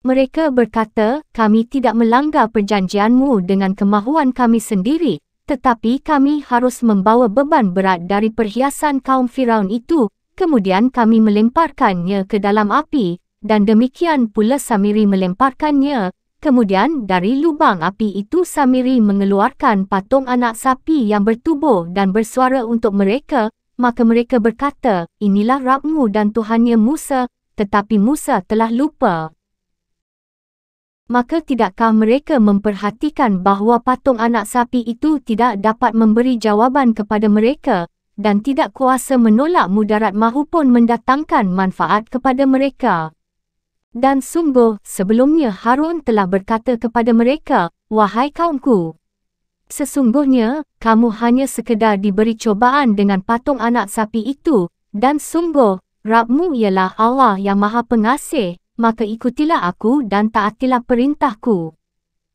Mereka berkata, kami tidak melanggar perjanjianmu dengan kemahuan kami sendiri, tetapi kami harus membawa beban berat dari perhiasan kaum Firaun itu, kemudian kami melemparkannya ke dalam api, dan demikian pula Samiri melemparkannya Kemudian dari lubang api itu Samiri mengeluarkan patung anak sapi yang bertubuh dan bersuara untuk mereka, maka mereka berkata, inilah Rabmu dan Tuhannya Musa, tetapi Musa telah lupa. Maka tidakkah mereka memperhatikan bahawa patung anak sapi itu tidak dapat memberi jawapan kepada mereka dan tidak kuasa menolak mudarat mahupun mendatangkan manfaat kepada mereka? Dan sungguh, sebelumnya Harun telah berkata kepada mereka, Wahai kaumku, sesungguhnya, kamu hanya sekedar diberi cobaan dengan patung anak sapi itu, dan sungguh, Rabbmu ialah Allah yang maha pengasih, maka ikutilah aku dan taatilah perintahku.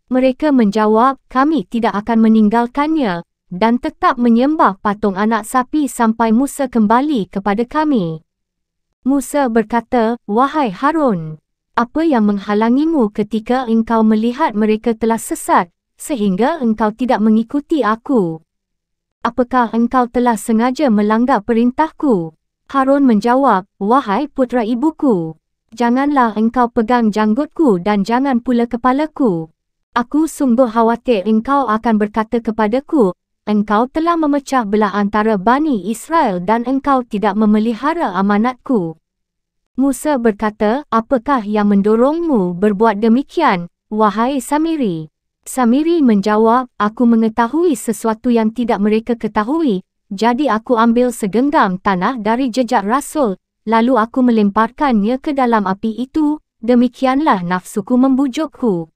Mereka menjawab, kami tidak akan meninggalkannya, dan tetap menyembah patung anak sapi sampai Musa kembali kepada kami. Musa berkata, Wahai Harun, apa yang menghalangimu ketika engkau melihat mereka telah sesat, sehingga engkau tidak mengikuti aku? Apakah engkau telah sengaja melanggar perintahku? Harun menjawab, Wahai putra ibuku, janganlah engkau pegang janggutku dan jangan pula kepalaku. Aku sungguh khawatir engkau akan berkata kepadaku, engkau telah memecah belah antara Bani Israel dan engkau tidak memelihara amanatku. Musa berkata, apakah yang mendorongmu berbuat demikian, wahai Samiri? Samiri menjawab, aku mengetahui sesuatu yang tidak mereka ketahui, jadi aku ambil segenggam tanah dari jejak Rasul, lalu aku melemparkannya ke dalam api itu, demikianlah nafsuku membujukku.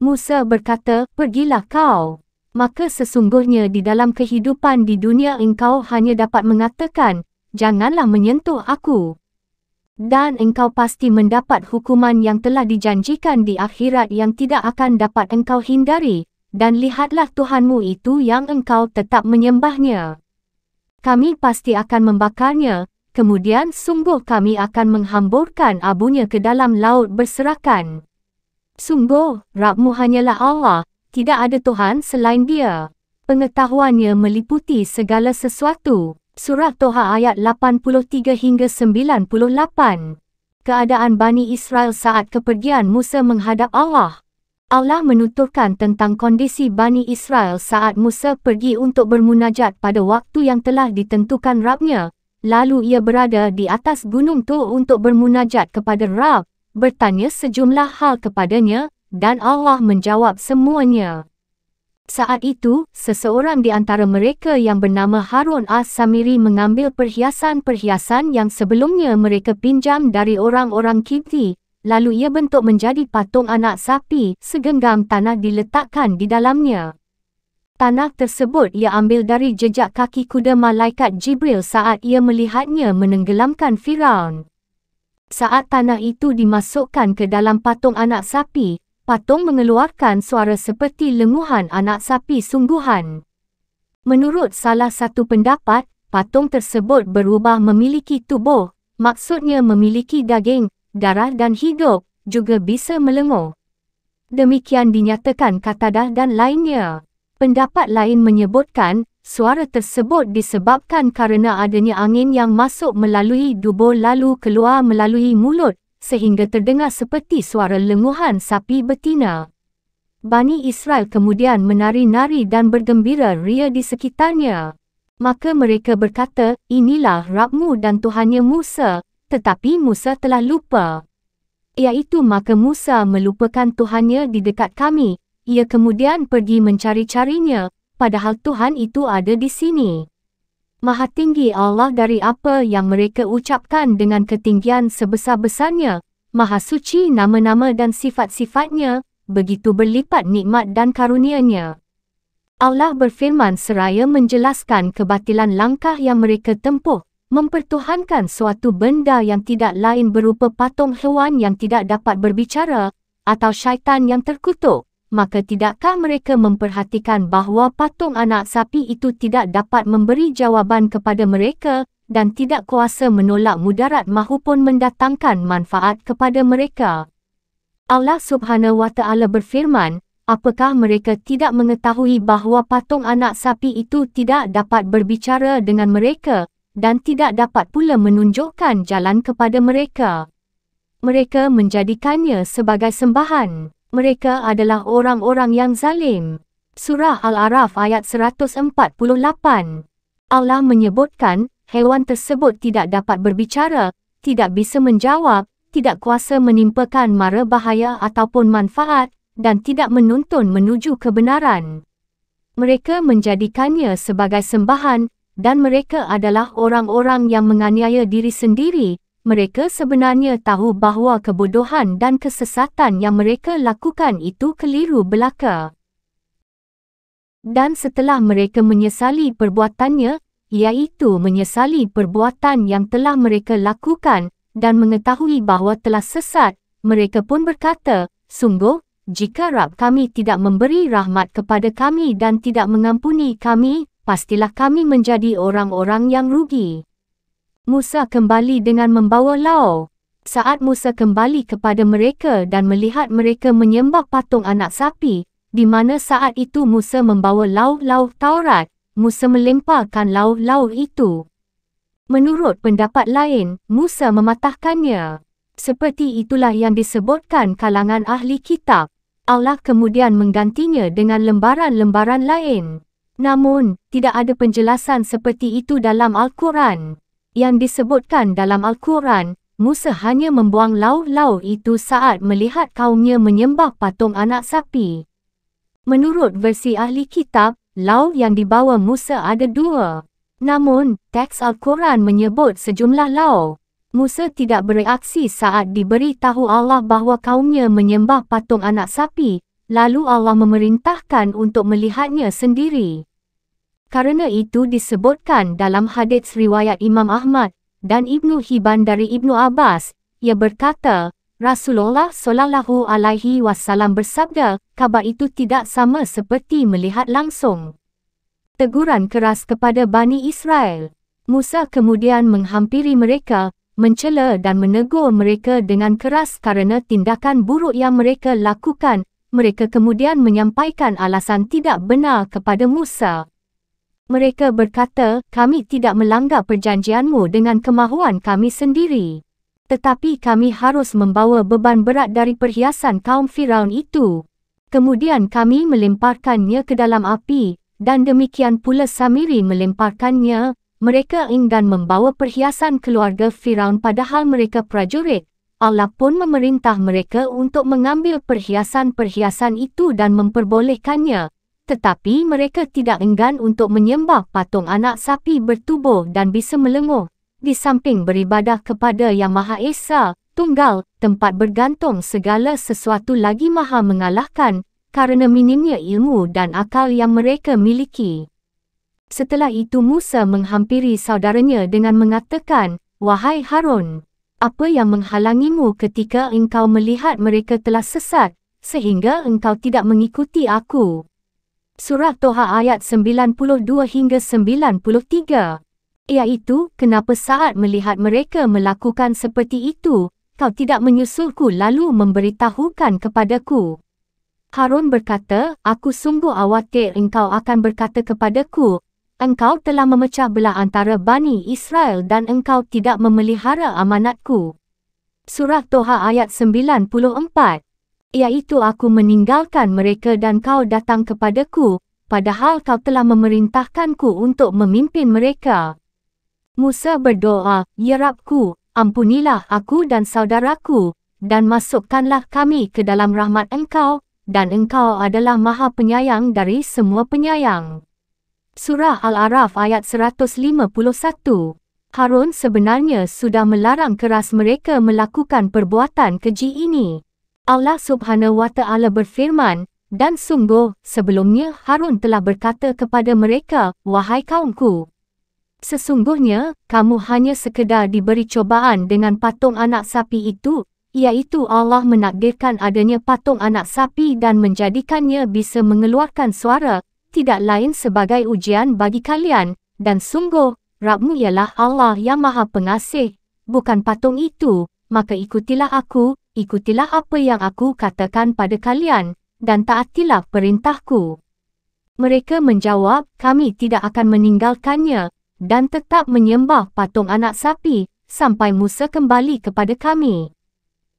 Musa berkata, pergilah kau. Maka sesungguhnya di dalam kehidupan di dunia engkau hanya dapat mengatakan, janganlah menyentuh aku. Dan engkau pasti mendapat hukuman yang telah dijanjikan di akhirat yang tidak akan dapat engkau hindari. Dan lihatlah Tuhanmu itu yang engkau tetap menyembahnya. Kami pasti akan membakarnya, kemudian sungguh kami akan menghamburkan abunya ke dalam laut berserakan. Sungguh, Rabbmu hanyalah Allah, tidak ada Tuhan selain dia. Pengetahuannya meliputi segala sesuatu. Surah Toha ayat 83 hingga 98. Keadaan Bani Israel saat kepergian Musa menghadap Allah. Allah menuturkan tentang kondisi Bani Israel saat Musa pergi untuk bermunajat pada waktu yang telah ditentukan Rabnya. Lalu ia berada di atas gunung tu untuk bermunajat kepada Rab, bertanya sejumlah hal kepadanya, dan Allah menjawab semuanya. Saat itu, seseorang di antara mereka yang bernama Harun As-Samiri mengambil perhiasan-perhiasan yang sebelumnya mereka pinjam dari orang-orang Kibti, lalu ia bentuk menjadi patung anak sapi, segenggam tanah diletakkan di dalamnya. Tanah tersebut ia ambil dari jejak kaki kuda malaikat Jibril saat ia melihatnya menenggelamkan Firaun. Saat tanah itu dimasukkan ke dalam patung anak sapi, patung mengeluarkan suara seperti lenguhan anak sapi sungguhan. Menurut salah satu pendapat, patung tersebut berubah memiliki tubuh, maksudnya memiliki daging, darah dan hidup, juga bisa melenguh. Demikian dinyatakan Katadah dan lainnya. Pendapat lain menyebutkan, suara tersebut disebabkan karena adanya angin yang masuk melalui dubur lalu keluar melalui mulut sehingga terdengar seperti suara lenguhan sapi betina. Bani Israel kemudian menari-nari dan bergembira ria di sekitarnya. Maka mereka berkata, inilah Rabmu dan Tuhannya Musa, tetapi Musa telah lupa. Iaitu maka Musa melupakan Tuhannya di dekat kami, ia kemudian pergi mencari-carinya, padahal Tuhan itu ada di sini. Maha tinggi Allah dari apa yang mereka ucapkan dengan ketinggian sebesar-besarnya. Maha suci nama-nama dan sifat-sifatnya, begitu berlipat nikmat dan karunianya. Allah berfirman seraya menjelaskan kebatilan langkah yang mereka tempuh, mempertuhankan suatu benda yang tidak lain berupa patung hewan yang tidak dapat berbicara, atau syaitan yang terkutuk maka tidakkah mereka memperhatikan bahawa patung anak sapi itu tidak dapat memberi jawapan kepada mereka dan tidak kuasa menolak mudarat mahupun mendatangkan manfaat kepada mereka. Allah Subhanahu wa taala berfirman, apakah mereka tidak mengetahui bahawa patung anak sapi itu tidak dapat berbicara dengan mereka dan tidak dapat pula menunjukkan jalan kepada mereka. Mereka menjadikannya sebagai sembahan. Mereka adalah orang-orang yang zalim. Surah Al-Araf ayat 148 Allah menyebutkan, hewan tersebut tidak dapat berbicara, tidak bisa menjawab, tidak kuasa menimpakan mara bahaya ataupun manfaat, dan tidak menuntun menuju kebenaran. Mereka menjadikannya sebagai sembahan, dan mereka adalah orang-orang yang menganiaya diri sendiri, mereka sebenarnya tahu bahawa kebodohan dan kesesatan yang mereka lakukan itu keliru belaka. Dan setelah mereka menyesali perbuatannya, iaitu menyesali perbuatan yang telah mereka lakukan dan mengetahui bahawa telah sesat, mereka pun berkata, Sungguh, jika Rab kami tidak memberi rahmat kepada kami dan tidak mengampuni kami, pastilah kami menjadi orang-orang yang rugi. Musa kembali dengan membawa Lao. Saat Musa kembali kepada mereka dan melihat mereka menyembah patung anak sapi, di mana saat itu Musa membawa lauh-lauh Taurat, Musa melemparkan lauh-lauh itu. Menurut pendapat lain, Musa mematahkannya. Seperti itulah yang disebutkan kalangan ahli kitab. Allah kemudian menggantinya dengan lembaran-lembaran lain. Namun, tidak ada penjelasan seperti itu dalam Al-Quran yang disebutkan dalam Al-Quran, Musa hanya membuang lau-lau itu saat melihat kaumnya menyembah patung anak sapi. Menurut versi ahli kitab, lau yang dibawa Musa ada dua. Namun, teks Al-Quran menyebut sejumlah lau. Musa tidak bereaksi saat diberitahu Allah bahawa kaumnya menyembah patung anak sapi, lalu Allah memerintahkan untuk melihatnya sendiri. Karena itu disebutkan dalam hadits riwayat Imam Ahmad dan Ibnu Hibban dari Ibnu Abbas, ia berkata, Rasulullah sallallahu alaihi wasallam bersabda, khabar itu tidak sama seperti melihat langsung. Teguran keras kepada Bani Israel. Musa kemudian menghampiri mereka, mencela dan menegur mereka dengan keras karena tindakan buruk yang mereka lakukan. Mereka kemudian menyampaikan alasan tidak benar kepada Musa. Mereka berkata, kami tidak melanggar perjanjianmu dengan kemahuan kami sendiri. Tetapi kami harus membawa beban berat dari perhiasan kaum Firaun itu. Kemudian kami melemparkannya ke dalam api, dan demikian pula Samiri melemparkannya, mereka enggan membawa perhiasan keluarga Firaun padahal mereka prajurit. Allah pun memerintah mereka untuk mengambil perhiasan-perhiasan itu dan memperbolehkannya, tetapi mereka tidak enggan untuk menyembah patung anak sapi bertubuh dan bisa melenguh. Di samping beribadah kepada Yang Maha Esa, tunggal, tempat bergantung segala sesuatu lagi maha mengalahkan, kerana minimnya ilmu dan akal yang mereka miliki. Setelah itu Musa menghampiri saudaranya dengan mengatakan, Wahai Harun, apa yang menghalangimu ketika engkau melihat mereka telah sesat, sehingga engkau tidak mengikuti aku? Surah Toha ayat 92 hingga 93. Iaitu, kenapa saat melihat mereka melakukan seperti itu, kau tidak menyusulku lalu memberitahukan kepadaku. Harun berkata, aku sungguh awatir engkau akan berkata kepadaku, engkau telah memecah belah antara Bani Israel dan engkau tidak memelihara amanatku. Surah Toha ayat 94 Yaitu aku meninggalkan mereka dan kau datang kepadaku, padahal kau telah memerintahkanku untuk memimpin mereka. Musa berdoa, Ya Rabku, ampunilah aku dan saudaraku, dan masukkanlah kami ke dalam rahmat engkau, dan engkau adalah maha penyayang dari semua penyayang. Surah Al-Araf ayat 151 Harun sebenarnya sudah melarang keras mereka melakukan perbuatan keji ini. Allah Subhanahu Wa Ta'ala berfirman, dan sungguh, sebelumnya Harun telah berkata kepada mereka, Wahai kaumku, sesungguhnya, kamu hanya sekedar diberi cobaan dengan patung anak sapi itu, iaitu Allah menakdirkan adanya patung anak sapi dan menjadikannya bisa mengeluarkan suara, tidak lain sebagai ujian bagi kalian, dan sungguh, Rabbmu ialah Allah yang maha pengasih, bukan patung itu, maka ikutilah aku, ikutilah apa yang aku katakan pada kalian, dan taatilah perintahku. Mereka menjawab, kami tidak akan meninggalkannya, dan tetap menyembah patung anak sapi, sampai Musa kembali kepada kami.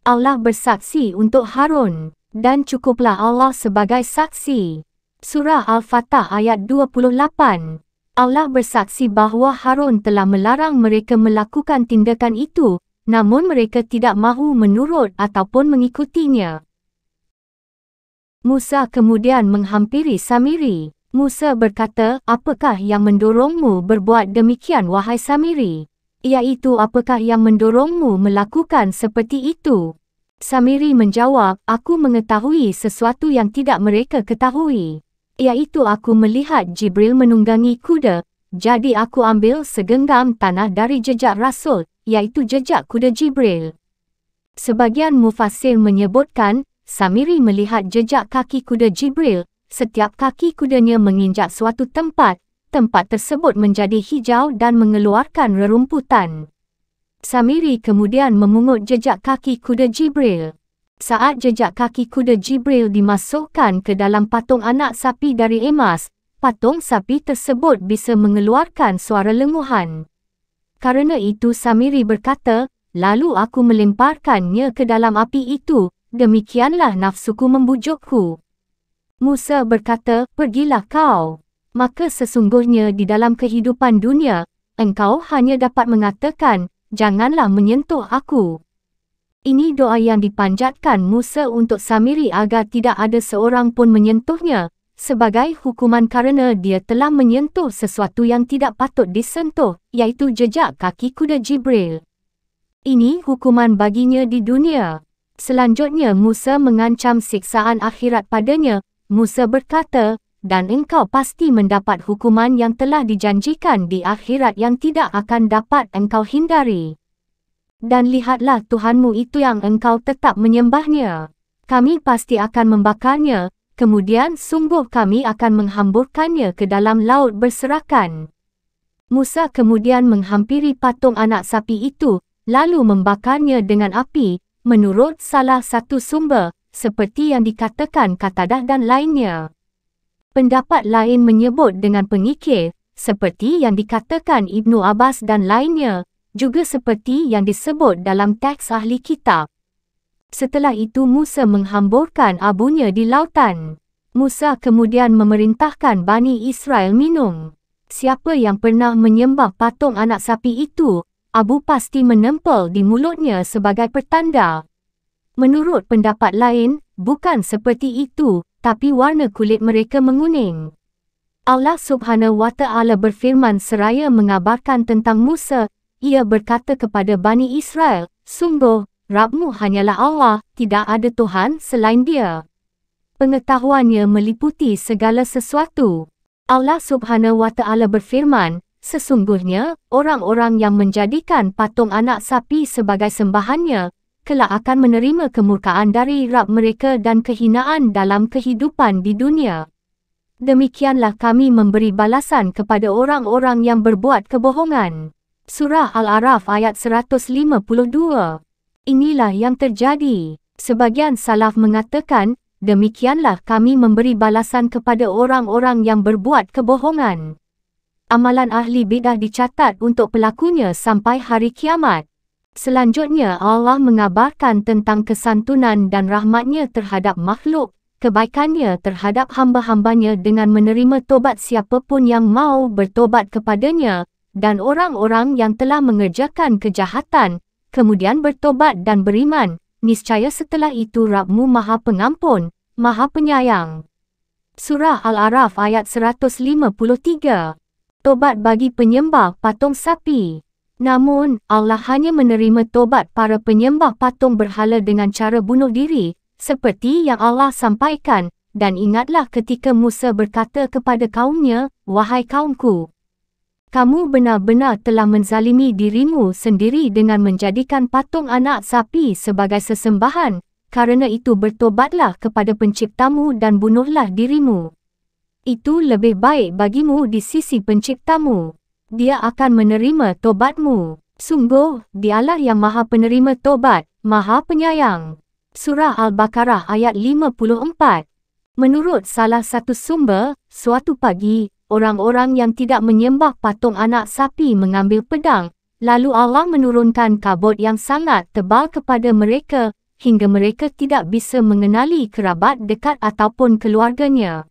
Allah bersaksi untuk Harun, dan cukuplah Allah sebagai saksi. Surah Al-Fatah ayat 28 Allah bersaksi bahawa Harun telah melarang mereka melakukan tindakan itu namun mereka tidak mahu menurut ataupun mengikutinya. Musa kemudian menghampiri Samiri. Musa berkata, apakah yang mendorongmu berbuat demikian wahai Samiri? Iaitu apakah yang mendorongmu melakukan seperti itu? Samiri menjawab, aku mengetahui sesuatu yang tidak mereka ketahui. Iaitu aku melihat Jibril menunggangi kuda, jadi aku ambil segenggam tanah dari jejak Rasul iaitu jejak kuda Jibril. Sebagian mufasil menyebutkan, Samiri melihat jejak kaki kuda Jibril, setiap kaki kudanya menginjak suatu tempat, tempat tersebut menjadi hijau dan mengeluarkan rerumputan. Samiri kemudian memungut jejak kaki kuda Jibril. Saat jejak kaki kuda Jibril dimasukkan ke dalam patung anak sapi dari emas, patung sapi tersebut bisa mengeluarkan suara lenguhan. Karena itu Samiri berkata, lalu aku melemparkannya ke dalam api itu, demikianlah nafsuku membujukku. Musa berkata, pergilah kau. Maka sesungguhnya di dalam kehidupan dunia, engkau hanya dapat mengatakan, janganlah menyentuh aku. Ini doa yang dipanjatkan Musa untuk Samiri agar tidak ada seorang pun menyentuhnya, sebagai hukuman kerana dia telah menyentuh sesuatu yang tidak patut disentuh, iaitu jejak kaki kuda Jibril. Ini hukuman baginya di dunia. Selanjutnya Musa mengancam siksaan akhirat padanya. Musa berkata, dan engkau pasti mendapat hukuman yang telah dijanjikan di akhirat yang tidak akan dapat engkau hindari. Dan lihatlah Tuhanmu itu yang engkau tetap menyembahnya. Kami pasti akan membakarnya, Kemudian sungguh kami akan menghamburkannya ke dalam laut berserakan. Musa kemudian menghampiri patung anak sapi itu, lalu membakarnya dengan api, menurut salah satu sumber, seperti yang dikatakan Katadah dan lainnya. Pendapat lain menyebut dengan pengikir, seperti yang dikatakan Ibnu Abbas dan lainnya, juga seperti yang disebut dalam teks ahli kitab. Setelah itu Musa menghamburkan abunya di lautan. Musa kemudian memerintahkan Bani Israel minum. Siapa yang pernah menyembah patung anak sapi itu, abu pasti menempel di mulutnya sebagai pertanda. Menurut pendapat lain, bukan seperti itu, tapi warna kulit mereka menguning. Allah Subhanahu Wa Ta'ala berfirman seraya mengabarkan tentang Musa, ia berkata kepada Bani Israel, Sungguh, Rabmu hanyalah Allah, tidak ada Tuhan selain dia. Pengetahuannya meliputi segala sesuatu. Allah subhanahu wa ta'ala berfirman, Sesungguhnya, orang-orang yang menjadikan patung anak sapi sebagai sembahannya, kelak akan menerima kemurkaan dari Rab mereka dan kehinaan dalam kehidupan di dunia. Demikianlah kami memberi balasan kepada orang-orang yang berbuat kebohongan. Surah Al-Araf ayat 152 Inilah yang terjadi. Sebagian salaf mengatakan, demikianlah kami memberi balasan kepada orang-orang yang berbuat kebohongan. Amalan ahli bidah dicatat untuk pelakunya sampai hari kiamat. Selanjutnya Allah mengabarkan tentang kesantunan dan rahmatnya terhadap makhluk, kebaikannya terhadap hamba-hambanya dengan menerima tobat siapapun yang mau bertobat kepadanya, dan orang-orang yang telah mengerjakan kejahatan, kemudian bertobat dan beriman, niscaya setelah itu Rabbmu Maha Pengampun, Maha Penyayang. Surah Al-Araf ayat 153 Tobat bagi penyembah patung sapi. Namun, Allah hanya menerima tobat para penyembah patung berhala dengan cara bunuh diri, seperti yang Allah sampaikan, dan ingatlah ketika Musa berkata kepada kaumnya, Wahai kaumku! Kamu benar-benar telah menzalimi dirimu sendiri dengan menjadikan patung anak sapi sebagai sesembahan, karena itu bertobatlah kepada penciptamu dan bunuhlah dirimu. Itu lebih baik bagimu di sisi penciptamu. Dia akan menerima tobatmu. Sungguh, dialah yang maha penerima tobat, maha penyayang. Surah Al-Baqarah ayat 54 Menurut salah satu sumber, suatu pagi, orang-orang yang tidak menyembah patung anak sapi mengambil pedang, lalu Allah menurunkan kabut yang sangat tebal kepada mereka, hingga mereka tidak bisa mengenali kerabat dekat ataupun keluarganya.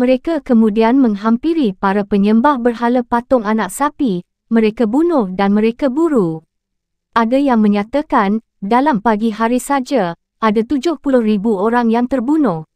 Mereka kemudian menghampiri para penyembah berhala patung anak sapi, mereka bunuh dan mereka buru. Ada yang menyatakan, dalam pagi hari saja, ada 70,000 orang yang terbunuh.